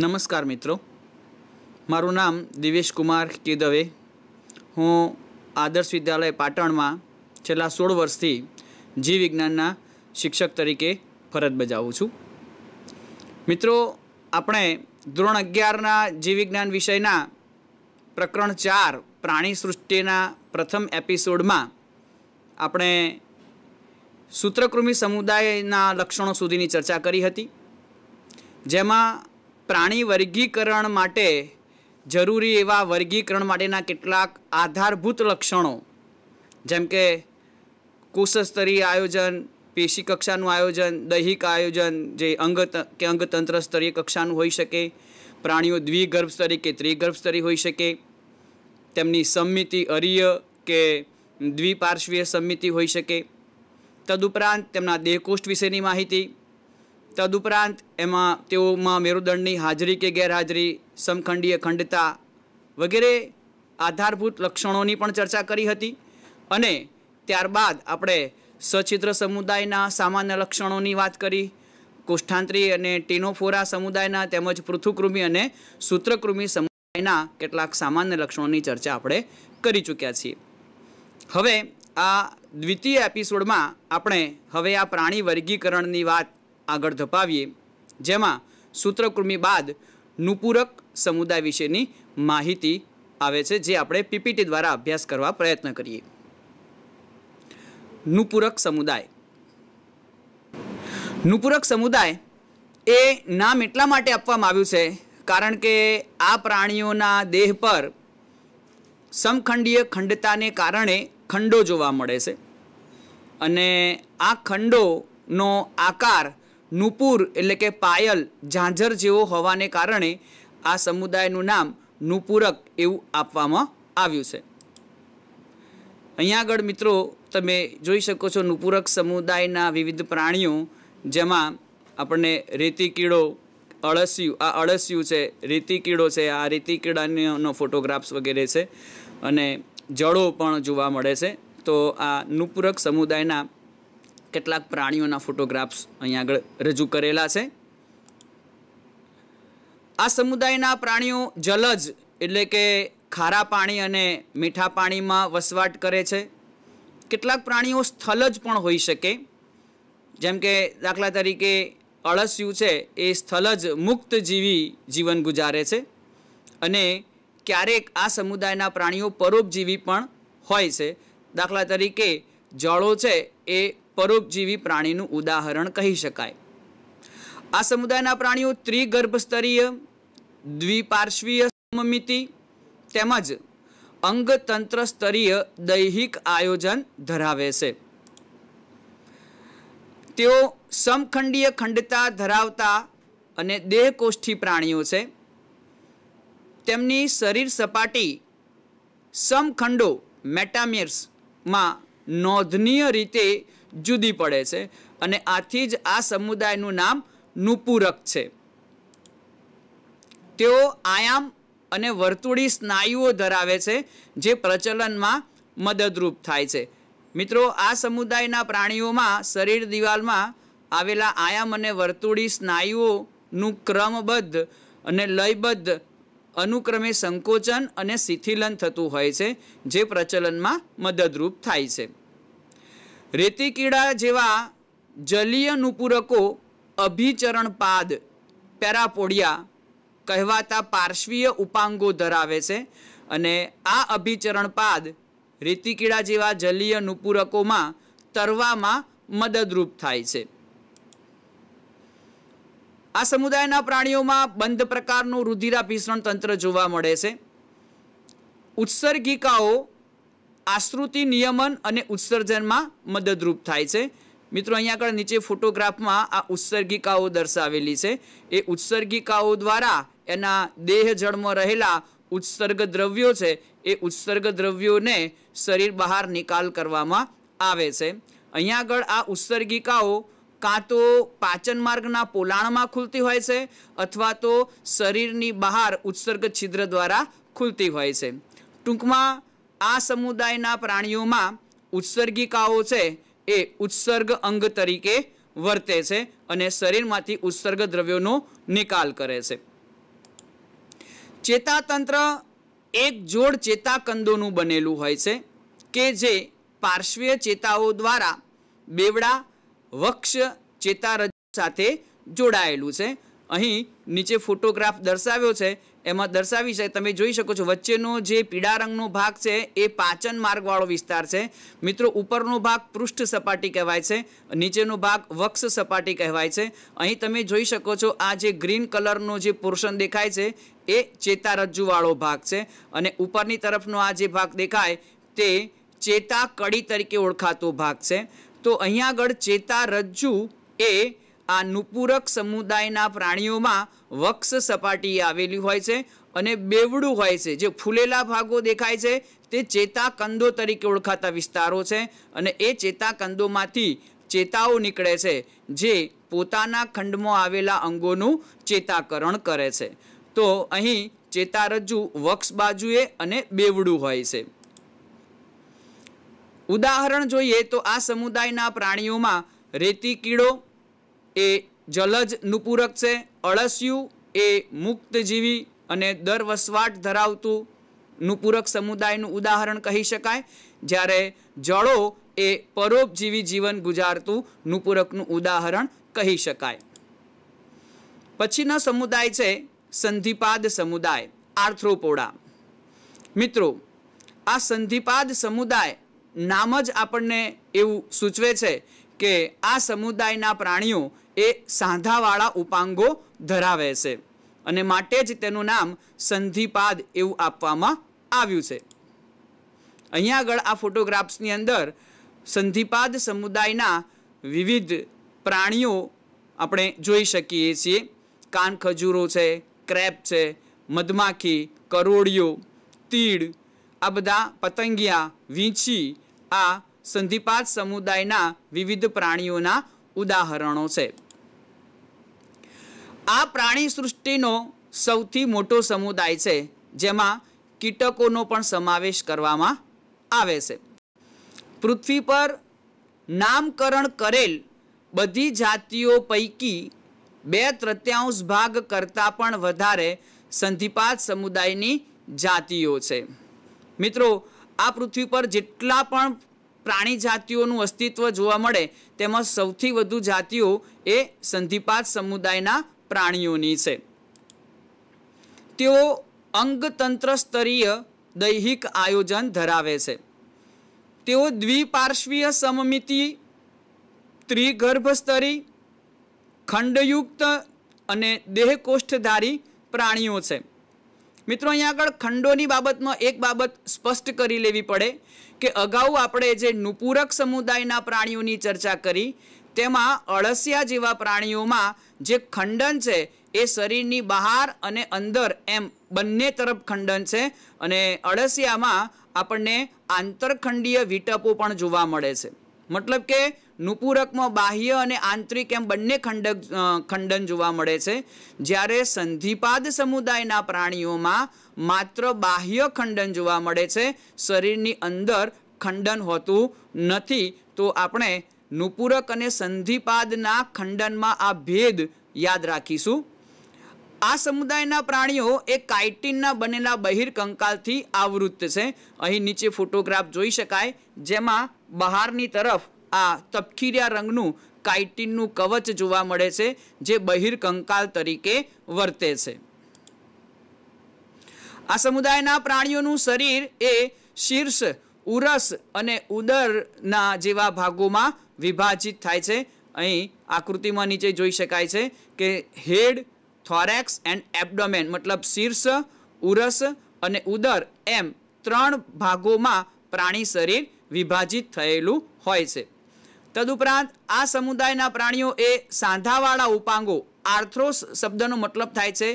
નમસ્કાર મિત્રો મારું નામ દિવેશ કુમાર કે હું આદર્શ વિદ્યાલય પાટણમાં છેલ્લા સોળ વર્ષથી જીવ વિજ્ઞાનના શિક્ષક તરીકે ફરજ બજાવું છું મિત્રો આપણે ધોરણ અગિયારના જીવ વિજ્ઞાન વિષયના પ્રકરણ ચાર પ્રાણી સૃષ્ટિના પ્રથમ એપિસોડમાં આપણે સૂત્રકૃમિ સમુદાયના લક્ષણો સુધીની ચર્ચા કરી હતી જેમાં પ્રાણી વર્ગીકરણ માટે જરૂરી એવા વર્ગીકરણ માટેના કેટલાક આધારભૂત લક્ષણો જેમ કે કોષસ્તરીય આયોજન પેશી કક્ષાનું આયોજન દૈહિક આયોજન જે અંગ કે અંગતંત્ર સ્તરીય કક્ષાનું હોઈ શકે પ્રાણીઓ દ્વિગર્ભ સ્તરી કે ત્રિગર્ભ સ્તરી હોઈ શકે તેમની સમિતિ અરિય કે દ્વિપાર્શ્વીય સમિતિ હોઈ શકે તદુપરાંત તેમના દેહકોષ્ઠ વિશેની માહિતી તદુપરાંત એમાં તેઓમાં મેરુદંડની હાજરી કે ગેરહાજરી સમખંડીય ખંડતા વગેરે આધારભૂત લક્ષણોની પણ ચર્ચા કરી હતી અને ત્યારબાદ આપણે સચિત્ર સમુદાયના સામાન્ય લક્ષણોની વાત કરી કોષ્ઠાંત્રી અને ટીનોફોરા સમુદાયના તેમજ પૃથુકૃમિ અને સૂત્રકૃમિ સમુદાયના કેટલાક સામાન્ય લક્ષણોની ચર્ચા આપણે કરી ચૂક્યા છીએ હવે આ દ્વિતીય એપિસોડમાં આપણે હવે આ પ્રાણી વર્ગીકરણની વાત આગળ ધપાવીએ જેમાં સૂત્રકૃમિ બાદ નુપૂરક સમુદાય વિશેની માહિતી આવે છે જે આપણે પીપીટી દ્વારા અભ્યાસ કરવા પ્રયત્ન કરીએ નુપૂરક સમુદાય નુપૂરક સમુદાય એ નામ એટલા માટે આપવામાં આવ્યું છે કારણ કે આ પ્રાણીઓના દેહ પર સમખંડીય ખંડતાને કારણે ખંડો જોવા મળે છે અને આ ખંડોનો આકાર નુપુર એટલે કે પાયલ ઝાંઝર જેવો હોવાને કારણે આ સમુદાયનું નામ નુપુરક એવું આપવામાં આવ્યું છે અહીંયા આગળ મિત્રો તમે જોઈ શકો છો નુપુરક સમુદાયના વિવિધ પ્રાણીઓ જેમાં આપણને રેતી કીડો અળસિયું આ અળસિયું છે રેતી કીડો છે આ રેતી કીડાનો ફોટોગ્રાફ્સ વગેરે છે અને જળો પણ જોવા મળે છે તો આ નુપુરક સમુદાયના કેટલાક પ્રાણીઓના ફોટોગ્રાફ્સ અહીંયા આગળ રજૂ કરેલા છે આ સમુદાયના પ્રાણીઓ જલજ એટલે કે ખારા પાણી અને મીઠા પાણીમાં વસવાટ કરે છે કેટલાક પ્રાણીઓ સ્થલ જ પણ હોઈ શકે જેમ કે દાખલા તરીકે અળસિયું છે એ સ્થલજ મુક્ત જીવી જીવન ગુજારે છે અને ક્યારેક આ સમુદાયના પ્રાણીઓ પરોપજીવી પણ હોય છે દાખલા તરીકે જળો છે એ પરોપજીવી પ્રાણીનું ઉદાહરણ કહી શકાય આ સમુદાયના પ્રાણીઓ ત્રિગર્ભસ્તરીય દ્વિપાર્શ્વીય સમમિતિ તેમજ અંગતંત્ર સ્તરીય દૈહિક આયોજન ધરાવે છે તેઓ સમખંડીય ખંડતા ધરાવતા અને દેહકોષ્ઠી પ્રાણીઓ છે તેમની શરીર સપાટી સમખંડો મેટામેર્સમાં નોંધનીય રીતે જુદી પડે છે અને આથી જ આ સમુદાયનું નામ નુપુરક છે તેઓ આયામ અને વર્તુળી સ્નાયુઓ ધરાવે છે જે પ્રચલનમાં મદદરૂપ થાય છે મિત્રો આ સમુદાયના પ્રાણીઓમાં શરીર દિવાલમાં આવેલા આયામ અને વર્તુળી સ્નાયુઓનું ક્રમબદ્ધ અને લયબદ્ધ અનુક્રમે સંકોચન અને શિથિલન થતું હોય છે જે પ્રચલનમાં મદદરૂપ થાય છે રેતી કીડા જેવા જલીય નુપૂરકો અભિચરણ પાદ પેરાપોડિયા કહેવાતા પાર્શ્વીય ઉપાંગો ધરાવે છે અને આ અભિચરણ પાદ રેતીકીડા જેવા જલીય નુપૂરકોમાં તરવામાં મદદરૂપ થાય છે આ સમુદાયના પ્રાણીઓમાં બંધ પ્રકારનું રુધિરાભિસરણ તંત્ર જોવા મળે છે ઉત્સર્ગિકાઓ આશ્રુતિ નિયમન અને ઉત્સર્જનમાં મદદરૂપ થાય છે મિત્રો અહીંયા આગળ નીચે ફોટોગ્રાફમાં આ ઉત્સર્ગિકાઓ દર્શાવેલી છે એ ઉત્સર્ગિકાઓ દ્વારા એના દેહ જળમાં રહેલા ઉત્સર્ગ દ્રવ્યો છે એ ઉત્સર્ગ દ્રવ્યોને શરીર બહાર નિકાલ કરવામાં આવે છે અહીંયા આગળ આ ઉત્સર્ગિકાઓ કાં તો પાચન માર્ગના પોલાણમાં ખુલતી હોય છે અથવા તો શરીરની બહાર ઉત્સર્ગ છિદ્ર દ્વારા ખુલતી હોય છે ટૂંકમાં આ સમુદાયના પ્રાણીઓમાં ઉત્સર્ગિકાઓ છે એ ઉત્સર્ગ અંગ તરીકે વર્તે છે અને શરીરમાંથી ઉત્સર્ગ દ્રવ્યોનો નિકાલ કરે છે ચેતાતંત્ર એક જોડ ચેતાકંદોનું બનેલું હોય છે કે જે પાર્શ્વીય ચેતાઓ દ્વારા બેવડા વક્ષ ચેતારજ સાથે જોડાયેલું છે અહીં નીચે ફોટોગ્રાફ દર્શાવ્યો છે એમાં દર્શાવી છે તમે જોઈ શકો છો વચ્ચેનો જે પીળા રંગનો ભાગ છે એ પાચન માર્ગવાળો વિસ્તાર છે મિત્રો ઉપરનો ભાગ પૃષ્ઠ સપાટી કહેવાય છે નીચેનો ભાગ વક્ષ સપાટી કહેવાય છે અહીં તમે જોઈ શકો છો આ જે ગ્રીન કલરનો જે પોર્શન દેખાય છે એ ચેતારજ્જુવાળો ભાગ છે અને ઉપરની તરફનો આ જે ભાગ દેખાય તે ચેતા કડી તરીકે ઓળખાતો ભાગ છે તો અહીંયા આગળ ચેતારજ્જુ એ આ નુપૂરક સમુદાયના પ્રાણીઓમાં વક્ષ સપાટી આવેલી હોય છે અને બેવડું હોય છે જે ફૂલેલા ભાગો દેખાય છે તે ચેતાકંદો તરીકે ઓળખાતા વિસ્તારો છે અને એ ચેતાકંદોમાંથી ચેતાઓ નીકળે છે જે પોતાના ખંડમાં આવેલા અંગોનું ચેતાકરણ કરે છે તો અહીં ચેતારજ્જુ વક્ષ બાજુએ અને બેવડું હોય છે ઉદાહરણ જોઈએ તો આ સમુદાયના પ્રાણીઓમાં રેતી કીડો એ જલજ નુપૂરક છે અળસિયું એ મુક્તજીવી અને દર વસવાટ ધરાવતું નુપૂરક સમુદાયનું ઉદાહરણ કહી શકાય જ્યારે જળો એ પરોપજીવી જીવન ગુજારતું નુપૂરકનું ઉદાહરણ કહી શકાય પછીનો સમુદાય છે સંધિપાદ સમુદાય આર્થ્રોપોડા મિત્રો આ સંધિપાદ સમુદાય નામ જ આપણને એવું સૂચવે છે કે આ સમુદાયના પ્રાણીઓ એ સાંધાવાળા ઉપાંગો ધરાવે છે અને માટે જ તેનું નામ સંધિપાદ એવું આપવામાં આવ્યું છે અહીંયા આગળ આ ફોટોગ્રાફ્સની અંદર સંધિપાદ સમુદાયના વિવિધ પ્રાણીઓ આપણે જોઈ શકીએ છીએ કાન ખજૂરો છે ક્રેપ છે મધમાખી કરોળીઓ તીડ આ બધા પતંગિયા વીંછી આ સંધિપાત સમુદાયના વિવિધ પ્રાણીઓના ઉદાહરણો છે આ પ્રાણી સૃષ્ટિનો સૌથી મોટો સમુદાય છે જેમાં કીટકોનો પણ સમાવેશ કરવામાં આવે છે પૃથ્વી પર નામકરણ કરેલ બધી જાતિઓ પૈકી બે તૃત્યાંશ ભાગ કરતાં પણ વધારે સંધિપાત સમુદાયની જાતિઓ છે મિત્રો આ પૃથ્વી પર જેટલા પણ પ્રાણી જાતિઓનું અસ્તિત્વ જોવા મળે તેમાં સૌથી વધુ જાતિઓ એ સંધિપાત સમુદાયના પ્રાણીઓની છે તેઓ અંગતંત્ર સ્તરીય દૈહિક આયોજન ધરાવે છે તેઓ દ્વિપાર્શ્વીય સમમિતિ ત્રિગર્ભસ્તરી ખંડયુક્ત અને દેહકોષ્ઠધારી પ્રાણીઓ છે મિત્રો અહીંયા આગળ ખંડોની બાબતમાં એક બાબત સ્પષ્ટ કરી લેવી પડે કે અગાઉ આપણે જે નુપૂરક સમુદાયના પ્રાણીઓની ચર્ચા કરી તેમાં અળસિયા જેવા પ્રાણીઓમાં જે ખંડન છે એ શરીરની બહાર અને અંદર એમ બંને તરફ ખંડન છે અને અળસિયામાં આપણને આંતરખંડીય વિટપો પણ જોવા મળે છે મતલબ કે નુપૂરકમાં બાહ્ય અને આંતરિક એમ બંને ખંડક ખંડન જોવા મળે છે જ્યારે સંધિપાદ સમુદાયના પ્રાણીઓમાં માત્ર બાહ્ય ખંડન જોવા મળે છે શરીરની અંદર ખંડન હોતું નથી તો આપણે નુપૂરક અને સંધિપાદના ખંડનમાં આ ભેદ યાદ રાખીશું આ સમુદાયના પ્રાણીઓ એ કાઇટિનના બનેલા બહિર કંકાલથી આવૃત્ત છે અહીં નીચે ફોટોગ્રાફ જોઈ શકાય જેમાં બહારની તરફ આ તપખીરિયા રંગનું કાઇટિનનું કવચ જોવા મળે છે જે બહિર કંકાલ તરીકે વર્તે છે આ સમુદાયના પ્રાણીઓનું શરીર એ શીર્ષ ઉરસ અને ઉદરના જેવા ભાગોમાં વિભાજિત થાય છે અહીં આકૃતિમાં નીચે જોઈ શકાય છે કે હેડ થોરેક્સ એન્ડ એબડોમેન મતલબ શીર્ષ ઉરસ અને ઉદર એમ ત્રણ ભાગોમાં પ્રાણી શરીર વિભાજિત થયેલું હોય છે તદુપરાંત આ સમુદાયના પ્રાણીઓ એ સાંધાવાળા ઉપાંગો આર્થ્રોસ શબ્દનો મતલબ થાય છે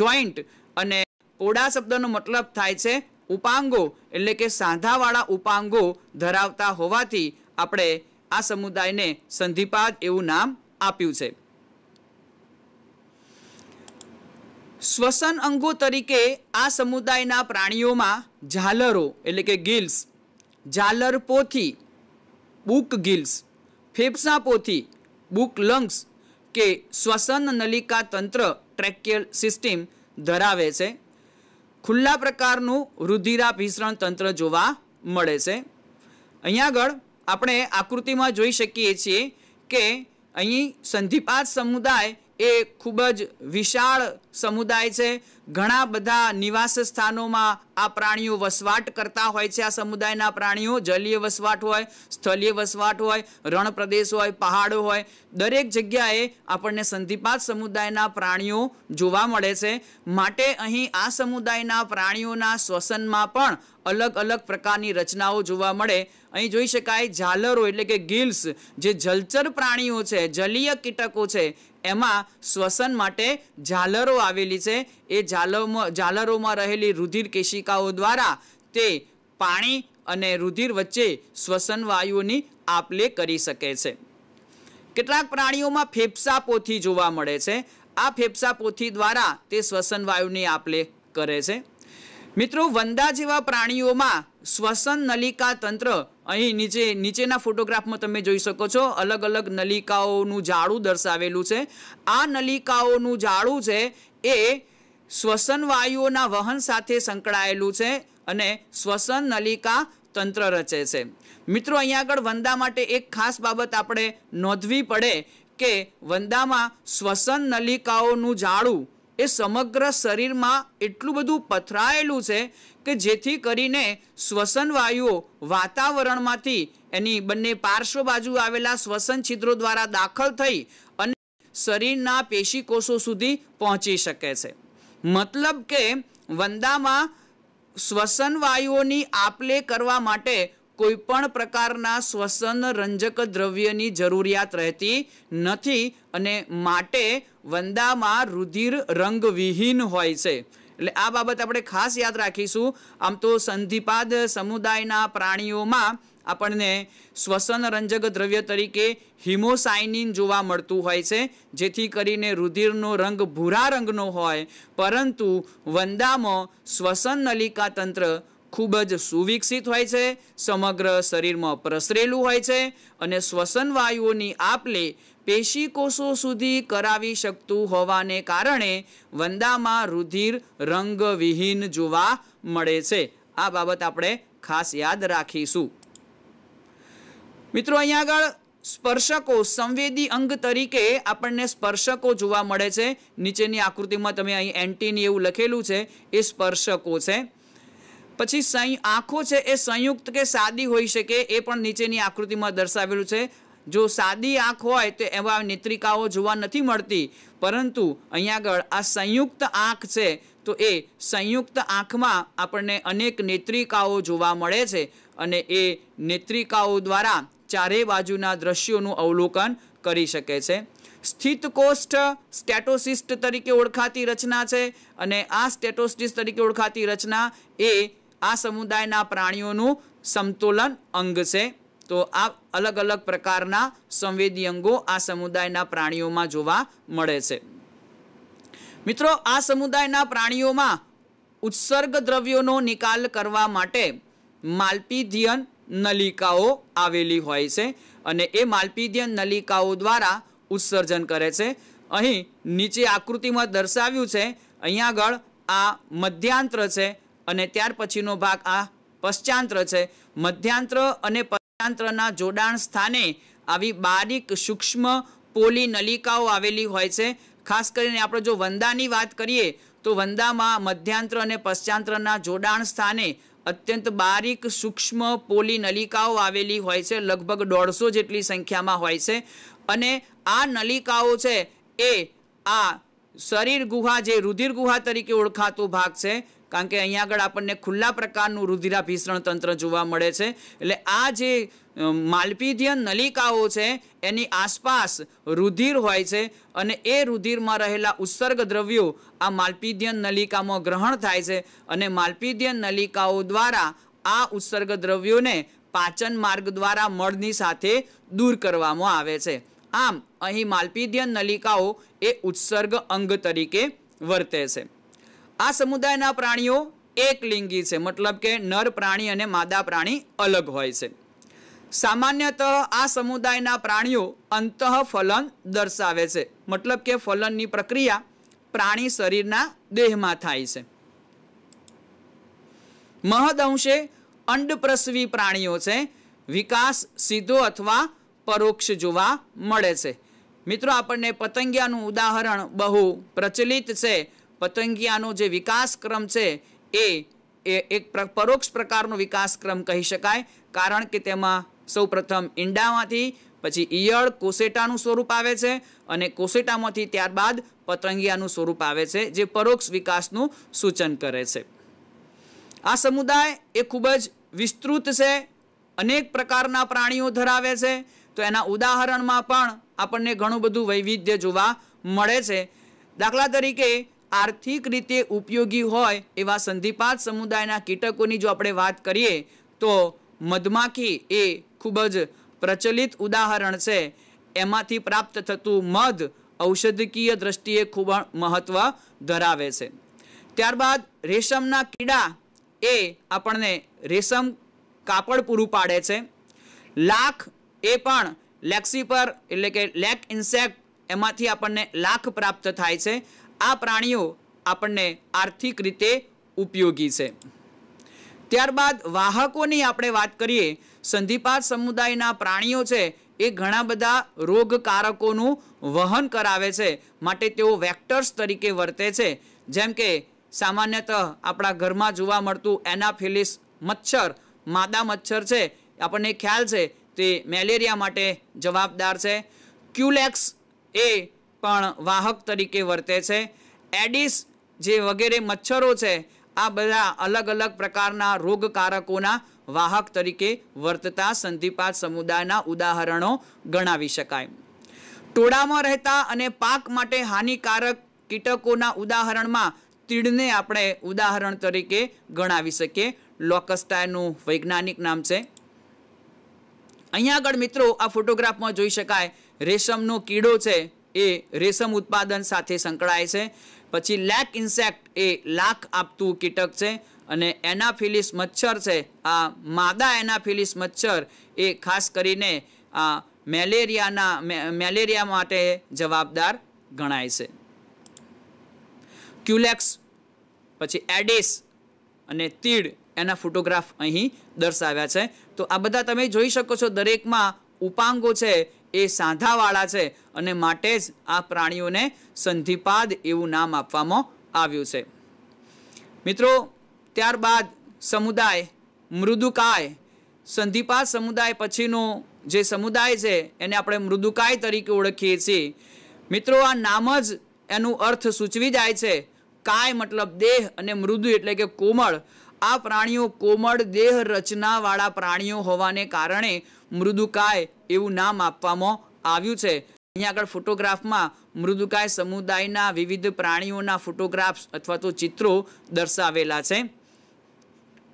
જોઈન્ટ અને પોડા શબ્દનો મતલબ થાય છે ઉપાંગો એટલે કે સાંધાવાળા ઉપાંગો ધરાવતા હોવાથી આપણે આ સમુદાયને સંધિપાદ એવું નામ આપ્યું છે શ્વસન અંગો તરીકે આ સમુદાયના પ્રાણીઓમાં ઝાલરો એટલે કે ગિલ્સ ઝાલર પોથી બુક ગિલ્સ ફેફસા પોથી બુક લંગ્સ કે શ્વસન નલિકા તંત્ર ટ્રેકિયલ સિસ્ટમ ધરાવે છે ખુલ્લા પ્રકારનું રુધિરાભિસરણ તંત્ર જોવા મળે છે અહીંયા આગળ આપણે આકૃતિમાં જોઈ શકીએ છીએ કે અહીં સંધિપાત સમુદાય એ ખૂબ જ વિશાળ સમુદાય છે ઘણા બધા નિવાસ સ્થાનોમાં આ પ્રાણીઓ વસવાટ કરતા હોય છે આ સમુદાયના પ્રાણીઓ જલીય વસવાટ હોય સ્થળીય વસવાટ હોય રણ પ્રદેશ હોય પહાડો હોય દરેક જગ્યાએ આપણને સંધિપાત સમુદાયના પ્રાણીઓ જોવા મળે છે માટે અહીં આ સમુદાયના પ્રાણીઓના શ્વસનમાં પણ અલગ અલગ પ્રકારની રચનાઓ જોવા મળે અહીં જોઈ શકાય ઝાલરો એટલે કે ગિલ્સ જે જલચર પ્રાણીઓ છે જલીય કીટકો છે એમાં શ્વસન માટે ઝાલરો આવેલી છે એ ઝાલરમાં ઝાલરોમાં રહેલી રુધિર કેશિકાઓ દ્વારા તે પાણી અને રુધિર વચ્ચે શ્વસન વાયુઓની આપલે કરી શકે છે કેટલાક પ્રાણીઓમાં ફેફસા પોથી જોવા મળે છે આ ફેફસા પોથી દ્વારા તે શ્વસન વાયુની આપલે કરે છે મિત્રો વંદા જેવા પ્રાણીઓમાં શ્વસન નલિકા તંત્ર અહીં નીચે નીચેના ફોટોગ્રાફમાં તમે જોઈ શકો છો અલગ અલગ નલિકાઓનું જાળું દર્શાવેલું છે આ નલિકાઓનું જાળું છે એ શ્વસન વાયુઓના વહન સાથે સંકળાયેલું છે અને શ્વસન નલિકા તંત્ર રચે છે મિત્રો અહીંયા આગળ વંદા માટે એક ખાસ બાબત આપણે નોંધવી પડે કે વંદામાં શ્વસન નલિકાઓનું જાળું એ સમગ્ર શરીરમાં એટલું બધું પથરાયેલું છે કે જેથી કરીને શ્વસન વાયુઓ વાતાવરણમાંથી એની બંને પાર્શ્વ બાજુ આવેલા શ્વસન છિદ્રો દ્વારા દાખલ થઈ અને શરીરના પેશીકોષો સુધી પહોંચી શકે છે મતલબ કે વંદામાં શ્વસન વાયુઓની આપલે કરવા માટે કોઈપણ પ્રકારના શ્વસન રંજક દ્રવ્યની જરૂરિયાત રહેતી નથી અને માટે વંદામાં રુધિર રંગવિહીન હોય છે એટલે આ બાબત આપણે ખાસ યાદ રાખીશું આમ તો સંધિપાદ સમુદાયના પ્રાણીઓમાં આપણને શ્વસન રંજક દ્રવ્ય તરીકે હિમોસાઇનિન જોવા મળતું હોય છે જેથી કરીને રુધિરનો રંગ ભૂરા રંગનો હોય પરંતુ વંદામાં શ્વસન નલિકા તંત્ર ખૂબ જ સુવિકસિત હોય છે સમગ્ર શરીરમાં પ્રસરેલું હોય છે અને શ્વસન વાયુઓની આપલે પેશીકોષો સુધી કરાવી શકતું હોવાને કારણે વંદામાં રુધિર રંગવિહીન જોવા મળે છે આ બાબત આપણે ખાસ યાદ રાખીશું મિત્રો અહીંયા આગળ સ્પર્શકો સંવેદી અંગ તરીકે આપણને સ્પર્શકો જોવા મળે છે નીચેની આકૃતિમાં તમે અહીં એન્ટીની એવું લખેલું છે એ સ્પર્શકો છે પછી આંખો છે એ સંયુક્ત કે સાદી હોઈ શકે એ પણ નીચેની આકૃતિમાં દર્શાવેલું છે જો સાદી આંખ હોય તો એવા નેત્રિકાઓ જોવા નથી મળતી પરંતુ અહીંયા આગળ આ સંયુક્ત આંખ છે તો એ સંયુક્ત આંખમાં આપણને અનેક નેત્રિકાઓ જોવા મળે છે અને એ નેત્રિકાઓ દ્વારા ચારે બાજુના દ્રશ્યોનું અવલોકન કરી શકે છે સ્થિતકોષ્ઠ સ્ટેટોસિસ્ટ તરીકે ઓળખાતી રચના છે અને આ સ્ટેટોસિસ્ટ તરીકે ઓળખાતી રચના એ આ સમુદાયના પ્રાણીઓનું સમતોલન અંગ છે તો આ અલગ અલગ પ્રકારના સંવેદી અંગો આ સમુદાયના પ્રાણીઓમાં જોવા મળે છે મિત્રો આ સમુદાયના પ્રાણીઓમાં ઉત્સર્ગ દ્રવ્યોનો નિકાલ કરવા માટે માલપીધિયન નલિકાઓ આવેલી હોય છે અને એ માલપીધિયન નલિકાઓ દ્વારા ઉત્સર્જન કરે છે અહીં નીચે આકૃતિમાં દર્શાવ્યું છે અહીંયા આગળ આ મધ્યાંત્ર છે અને ત્યાર પછીનો ભાગ આ પશ્ચાંત્ર છે મધ્યાંત્ર અને પશ્ચાંત્રના જોડાણ સ્થાને આવી બારીક સૂક્ષ્મ પોલી નલિકાઓ આવેલી હોય છે ખાસ કરીને આપણે જો વંદાની વાત કરીએ તો વંદામાં મધ્યાંત્ર અને પશ્ચાંત્રના જોડાણ સ્થાને અત્યંત બારીક સૂક્ષ્મ પોલી નલિકાઓ આવેલી હોય છે લગભગ દોઢસો જેટલી સંખ્યામાં હોય છે અને આ નલિકાઓ છે એ આ શરીર ગુહા જે રુધિર ગુહા તરીકે ઓળખાતો ભાગ છે કારણ કે અહીંયા આગળ આપણને ખુલ્લા પ્રકારનું રુધિરાભિસરણ તંત્ર જોવા મળે છે એટલે આ જે માલપીધ્ય નલિકાઓ છે એની આસપાસ રુધિર હોય છે અને એ રુધિરમાં રહેલા ઉત્સર્ગ દ્રવ્યો આ માલપીધ્ય નલિકામાં ગ્રહણ થાય છે અને માલપીધ્ય નલિકાઓ દ્વારા આ ઉત્સર્ગ દ્રવ્યોને પાચન માર્ગ દ્વારા મળની સાથે દૂર કરવામાં આવે છે આમ અહીં માલપીધ્ય નલિકાઓ એ ઉત્સર્ગ અંગ તરીકે વર્તે છે આ સમુદાયના પ્રાણીઓ એકલિંગી છે મતલબ કે નર પ્રાણી અને માદા પ્રાણી અલગ હોય છે સામાન્યત આ સમુદાયના પ્રાણીઓ અંતઃફલન દર્શાવે છે મતલબ કે ફલનની પ્રક્રિયા પ્રાણી શરીરના દેહમાં થાય છે મહદ અંશે અંડપ્રસવી પ્રાણીઓ છે વિકાસ સીધો અથવા પરોક્ષ જોવા મળે છે મિત્રો આપણને પતંગિયાનું ઉદાહરણ બહુ પ્રચલિત છે પતંગિયાનો જે વિકાસક્રમ છે એ એક પરોક્ષ પ્રકારનો વિકાસક્રમ કહી શકાય કારણ કે તેમાં સૌપ્રથમ ઈંડામાંથી પછી ઈયળ કોસેટાનું સ્વરૂપ આવે છે અને કોસેટામાંથી ત્યારબાદ પતંગિયાનું સ્વરૂપ આવે છે જે પરોક્ષ વિકાસનું સૂચન કરે છે આ સમુદાય એ ખૂબ જ વિસ્તૃત છે અનેક પ્રકારના પ્રાણીઓ ધરાવે છે તો એના ઉદાહરણમાં પણ આપણને ઘણું બધું વૈવિધ્ય જોવા મળે છે દાખલા તરીકે આર્થિક રીતે ઉપયોગી હોય એવા સંધિપાત સમુદાયના કીટકોની જો આપણે વાત કરીએ તો મધમાખી એ ખૂબ જ પ્રચલિત ઉદાહરણ છે એમાંથી પ્રાપ્ત થતું મધ ઔષધકીય દ્રષ્ટિએ ખૂબ મહત્વ ધરાવે છે ત્યારબાદ રેશમના કીડા એ આપણને રેશમ કાપડ પૂરું પાડે છે લાખ એ પણ લેક્સીપર એટલે કે લેક ઇન્સેક્ટ એમાંથી આપણને લાખ પ્રાપ્ત થાય છે આ પ્રાણીઓ આપણને આર્થિક રીતે ઉપયોગી છે ત્યારબાદ વાહકોની આપણે વાત કરીએ સંધિપાત સમુદાયના પ્રાણીઓ છે એ ઘણા બધા રોગકારકોનું વહન કરાવે છે માટે તેઓ વેક્ટર્સ તરીકે વર્તે છે જેમ કે સામાન્યતઃ આપણા ઘરમાં જોવા મળતું એનાફિલિસ મચ્છર માદા મચ્છર છે આપણને ખ્યાલ છે તે મેલેરિયા માટે જવાબદાર છે ક્યુલેક્સ એ પણ વાહક તરીકે વર્તે છે એડિસ જે વગેરે મચ્છરો છે આ બધા અલગ અલગ પ્રકારના રોગકારકોના વાહક તરીકે વર્તતા સંધિપાત સમુદાયના ઉદાહરણો ગણાવી શકાય ટોળામાં રહેતા અને પાક માટે હાનિકારક કીટકોના ઉદાહરણમાં તીડને આપણે ઉદાહરણ તરીકે ગણાવી શકીએ લોકસ્ટાયનું વૈજ્ઞાનિક નામ છે અહીંયા આગળ મિત્રો આ ફોટોગ્રાફમાં જોઈ શકાય રેશમનો કીડો છે એ રેશમ ઉત્પાદન સાથે સંકળાય છે પછી લેક ઇન્સેક્ટ એ લાખ આપતું કીટક છે અને એનાફિલિસ મચ્છર છે આ માદા એનાફિલિસ મચ્છર એ ખાસ કરીને આ મેલેરિયાના મેલેરિયા માટે જવાબદાર ગણાય છે ક્યુલેક્સ પછી એડિસ અને તીડ એના ફોટોગ્રાફ અહીં દર્શાવ્યા છે તો આ બધા તમે જોઈ શકો છો દરેકમાં ઉપાંગો છે એ સાંધાવાળા છે અને માટે જ આ પ્રાણીઓને સંધિપાદ એવું નામ આપવામાં આવ્યું છે મિત્રો ત્યારબાદ સમુદાય મૃદુકાય સંધિપાદ સમુદાય પછીનો જે સમુદાય છે એને આપણે મૃદુકાય તરીકે ઓળખીએ છીએ મિત્રો આ નામ જ એનું અર્થ સૂચવી જાય છે કાય મતલબ દેહ અને મૃદુ એટલે કે કોમળ આ પ્રાણીઓ કોમળ દેહ રચનાવાળા પ્રાણીઓ હોવાને કારણે મૃદુકાય એવું નામ આપવામાં આવ્યું છે અહીંયા આગળ ફોટોગ્રાફમાં મૃદુકાય સમુદાયના વિવિધ પ્રાણીઓના ફોટોગ્રાફ્સ અથવા તો ચિત્રો દર્શાવેલા છે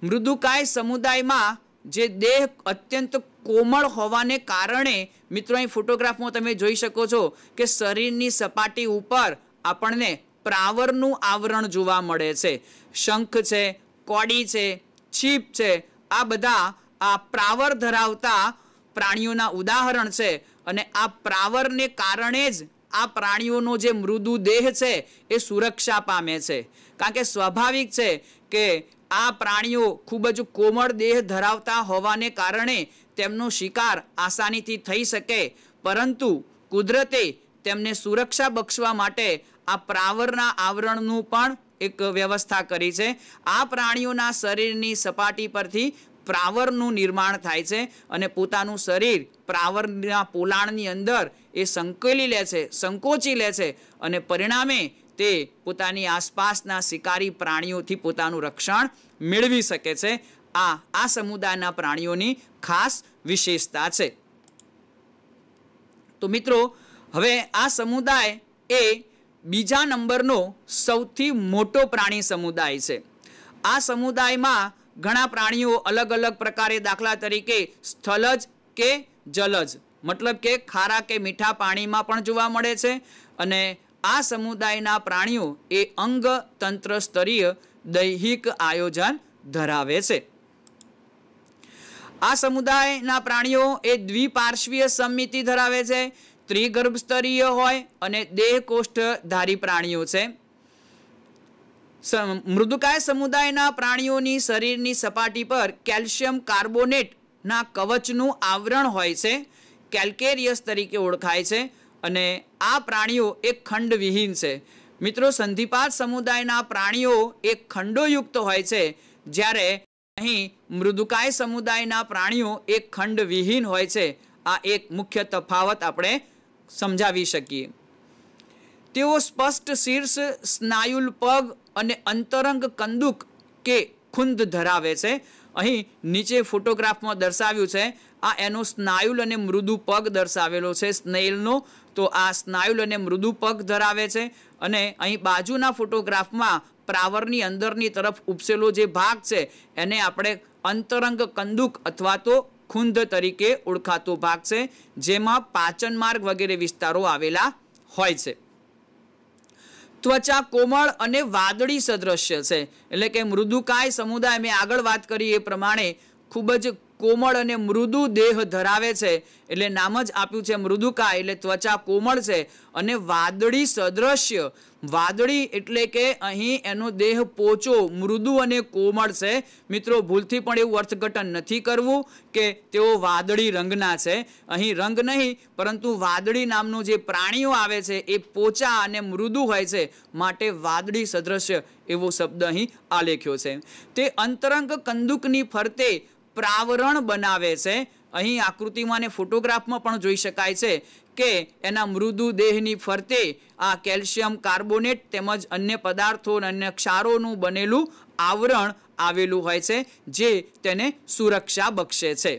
મૃદુકાય સમુદાયમાં જે દેહ અત્યંત કોમળ હોવાને કારણે મિત્રો અહીં ફોટોગ્રાફમાં તમે જોઈ શકો છો કે શરીરની સપાટી ઉપર આપણને પ્રાવરનું આવરણ જોવા મળે છે શંખ છે કોડી છે છીપ છે આ બધા આ પ્રાવર ધરાવતા પ્રાણીઓના ઉદાહરણ છે અને આ પ્રાવરને કારણે જ આ પ્રાણીઓનો જે મૃદુ દેહ છે એ સુરક્ષા પામે છે કારણ કે સ્વાભાવિક છે કે આ પ્રાણીઓ ખૂબ જ કોમળ દેહ ધરાવતા હોવાને કારણે તેમનો શિકાર આસાનીથી થઈ શકે પરંતુ કુદરતે તેમને સુરક્ષા બક્ષવા માટે આ પ્રાવરના આવરણનું પણ એક વ્યવસ્થા કરી છે આ પ્રાણીઓના શરીરની સપાટી પરથી પ્રાવરનું નિર્માણ થાય છે અને પોતાનું શરીર પ્રાવરના પોલાણની અંદર એ સંકેલી લે છે સંકોચી લે છે અને પરિણામે તે પોતાની આસપાસના શિકારી પ્રાણીઓથી પોતાનું રક્ષણ મેળવી શકે છે આ આ સમુદાયના પ્રાણીઓની ખાસ વિશેષતા છે તો મિત્રો હવે આ સમુદાય એ બીજા નંબરનો સૌથી મોટો પ્રાણી સમુદાય છે આ સમુદાયમાં ઘણા પ્રાણીઓ અલગ અલગ પ્રકારે દાખલા તરીકે સ્થલજ કે જલજ મતલબ કે ખારા કે મીઠા પાણીમાં પણ જોવા મળે છે અને આ સમુદાયના પ્રાણીઓ એ અંગ તંત્ર સ્તરીય દૈહિક આયોજન ધરાવે છે આ સમુદાયના પ્રાણીઓ એ દ્વિપાર્શ્વીય સમિતિ ધરાવે છે ત્રિગર્ભસ્તરીય હોય અને દેહકોષ્ઠ ધારી પ્રાણીઓ છે મૃદુકાય સમુદાયના પ્રાણીઓની શરીરની સપાટી પર કેલ્શિયમ કાર્બોનેટના કવચનું આવરણ હોય છે કેલ્કેરિયસ તરીકે ઓળખાય છે અને આ પ્રાણીઓ એક ખંડવિહીન છે મિત્રો સંધિપાત સમુદાયના પ્રાણીઓ એક ખંડોયુક્ત હોય છે જ્યારે અહીં મૃદુકાય સમુદાયના પ્રાણીઓ એક ખંડવિહીન હોય છે આ એક મુખ્ય તફાવત આપણે સમજાવી શકીએ તેઓ સ્પષ્ટ શીર્ષ સ્નાયુલ પગ અને અંતરંગ કંદુક કે ખુંદ ધરાવે છે અહીં નીચે ફોટોગ્રાફમાં દર્શાવ્યું છે આ એનો સ્નાયુલ અને મૃદુ પગ દર્શાવેલો છે સ્નેલનો તો આ સ્નાયુલ અને મૃદુ પગ ધરાવે છે અને અહીં બાજુના ફોટોગ્રાફમાં પ્રાવરની અંદરની તરફ ઉપસેલો જે ભાગ છે એને આપણે અંતરંગ કંદુક અથવા તો ખુંદ તરીકે ઓળખાતો ભાગ છે જેમાં પાચન માર્ગ વગેરે વિસ્તારો આવેલા હોય છે ત્વચા કોમળ અને વાદળી સદ્રશ્ય છે એટલે કે મૃદુકાય સમુદાય મેં આગળ વાત કરી એ પ્રમાણે ખૂબ જ કોમળ અને મૃદુ દેહ ધરાવે છે એટલે નામ જ આપ્યું છે મૃદુકા એટલે ત્વચા કોમળ છે અને વાદળી સદ્રશ્ય વાદળી એટલે કે અહીં એનો દેહ પોચો મૃદુ અને કોમળ છે મિત્રો ભૂલથી પણ એવું અર્થઘટન નથી કરવું કે તેઓ વાદળી રંગના છે અહીં રંગ નહીં પરંતુ વાદળી નામનું જે પ્રાણીઓ આવે છે એ પોચા અને મૃદુ હોય છે માટે વાદળી સદ્રશ્ય એવો શબ્દ અહીં આલેખ્યો છે તે અંતરંગ કંદુકની ફરતે પ્રાવરણ બનાવે છે અહીં આકૃતિમાં અને ફોટોગ્રાફમાં પણ જોઈ શકાય છે કે એના મૃદુ દેહની ફરતે આ કેલ્શિયમ કાર્બોનેટ તેમજ અન્ય પદાર્થો અને અન્ય ક્ષારોનું બનેલું આવરણ આવેલું હોય છે જે તેને સુરક્ષા બક્ષે છે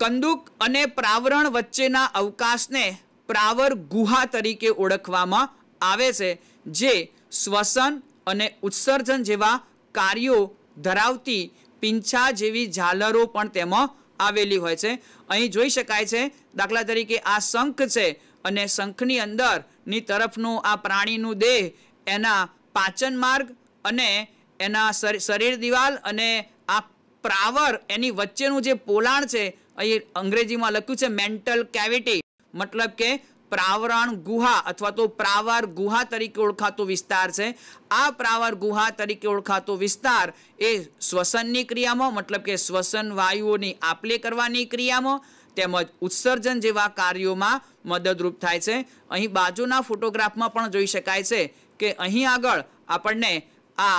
કંદુક અને પ્રાવરણ વચ્ચેના અવકાશને પ્રાવર ગુહા તરીકે ઓળખવામાં આવે છે જે શ્વસન અને ઉત્સર્જન જેવા કાર્યો ધરાવતી પિંછા જેવી ઝાલરો પણ તેમાં આવેલી હોય છે અહીં જોઈ શકાય છે દાખલા તરીકે આ શંખ છે અને શંખની અંદરની તરફનું આ પ્રાણીનું દેહ એના પાચન માર્ગ અને એના શરીર દિવાલ અને આ પ્રાવર એની વચ્ચેનું જે પોલાણ છે અહીં અંગ્રેજીમાં લખ્યું છે મેન્ટલ કેવિટી મતલબ કે પ્રાવરણ ગુહા અથવા તો પ્રાવર ગુહા તરીકે ઓળખાતો વિસ્તાર છે આ પ્રાવર ગુહા તરીકે ઓળખાતો વિસ્તાર એ શ્વસનની ક્રિયામાં મતલબ કે શ્વસન વાયુઓની આપલે કરવાની ક્રિયામાં તેમજ ઉત્સર્જન જેવા કાર્યોમાં મદદરૂપ થાય છે અહીં બાજુના ફોટોગ્રાફમાં પણ જોઈ શકાય છે કે અહીં આગળ આપણને આ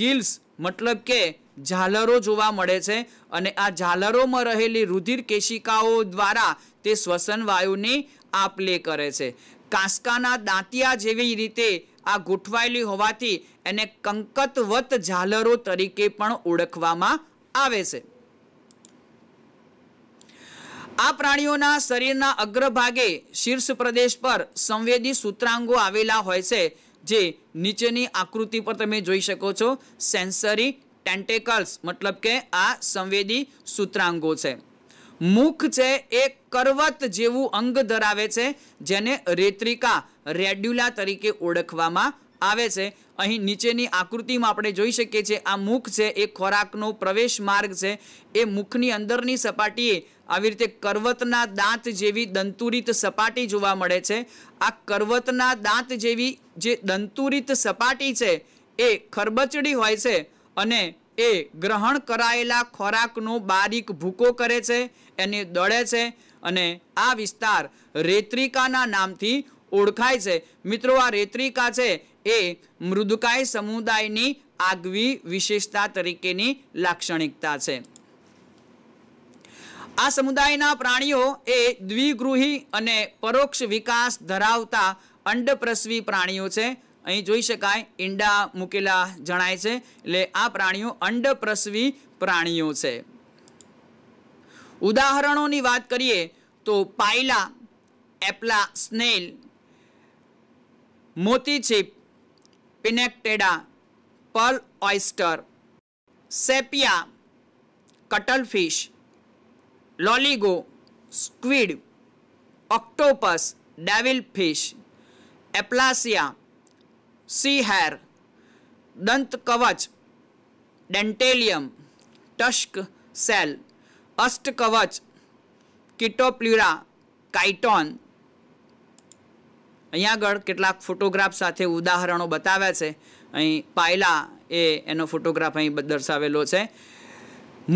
ગિલ્સ મતલબ કે ઝાલરો જોવા મળે છે અને આ ઝાલરોમાં રહેલી રુધિર કેશિકાઓ દ્વારા તે શ્વસન વાયુની આપ લે કરે છે કાંસકાના દાંતિયા જેવી રીતે આ ગોઠવાયેલી હોવાથી એને કંકતવત ઝાલરો તરીકે પણ ઓળખવામાં આવે છે આ પ્રાણીઓના શરીરના અગ્રભાગે શીર્ષ પ્રદેશ પર સંવેદી સૂત્રાંગો આવેલા હોય છે જે નીચેની આકૃતિ પર તમે જોઈ શકો છો સેન્સરી ટેન્ટેકલ્સ મતલબ કે આ સંવેદી સૂત્રાંગો છે મુખ છે એ કરવત જેવું અંગ ધરાવે છે જેને રેત્રિકા રેડ્યુલા તરીકે ઓળખવામાં આવે છે અહીં નીચેની આકૃતિમાં આપણે જોઈ શકીએ છીએ આ મુખ છે એ ખોરાકનો પ્રવેશ માર્ગ છે એ મુખની અંદરની સપાટીએ આવી રીતે કરવતના દાંત જેવી દંતુરિત સપાટી જોવા મળે છે આ કરવતના દાંત જેવી જે દંતુરિત સપાટી છે એ ખરબચડી હોય છે અને એ ગ્રહણ કરાયેલા ખોરાકનો બારીક ભૂકો કરે છે એને દળે છે અને આ વિસ્તાર રેત્રિકાના નામથી ઓળખાય છે મિત્રો આ રેત્રિકા છે એ મૃદકાય સમુદાયની આગવી વિશેષતા તરીકેની લાક્ષણિકતા છે આ સમુદાયના પ્રાણીઓ એ દ્વિગૃહી અને પરોક્ષ વિકાસ ધરાવતા અંડપ્રસવી પ્રાણીઓ છે અહીં જોઈ શકાય ઈંડા મૂકેલા જણાય છે એટલે આ પ્રાણીઓ અંડપ્રસવી પ્રાણીઓ છે ઉદાહરણોની વાત કરીએ તો પાયલા એપલા સ્નેલ મોતીચીપ Pinctada pearl oyster Sepia cuttlefish Loligo squid octopus devil fish Aplysia sea hare દંત કવચ ડેન્ટેલિયમ ટસ્ક સેલ અષ્ટ કવચ કિટોપ્લ્યુરા કાઇટોન અહીંયા આગળ કેટલાક ફોટોગ્રાફ સાથે ઉદાહરણો બતાવ્યા છે અહીં પાયલા એ એનો ફોટોગ્રાફ અહીં દર્શાવેલો છે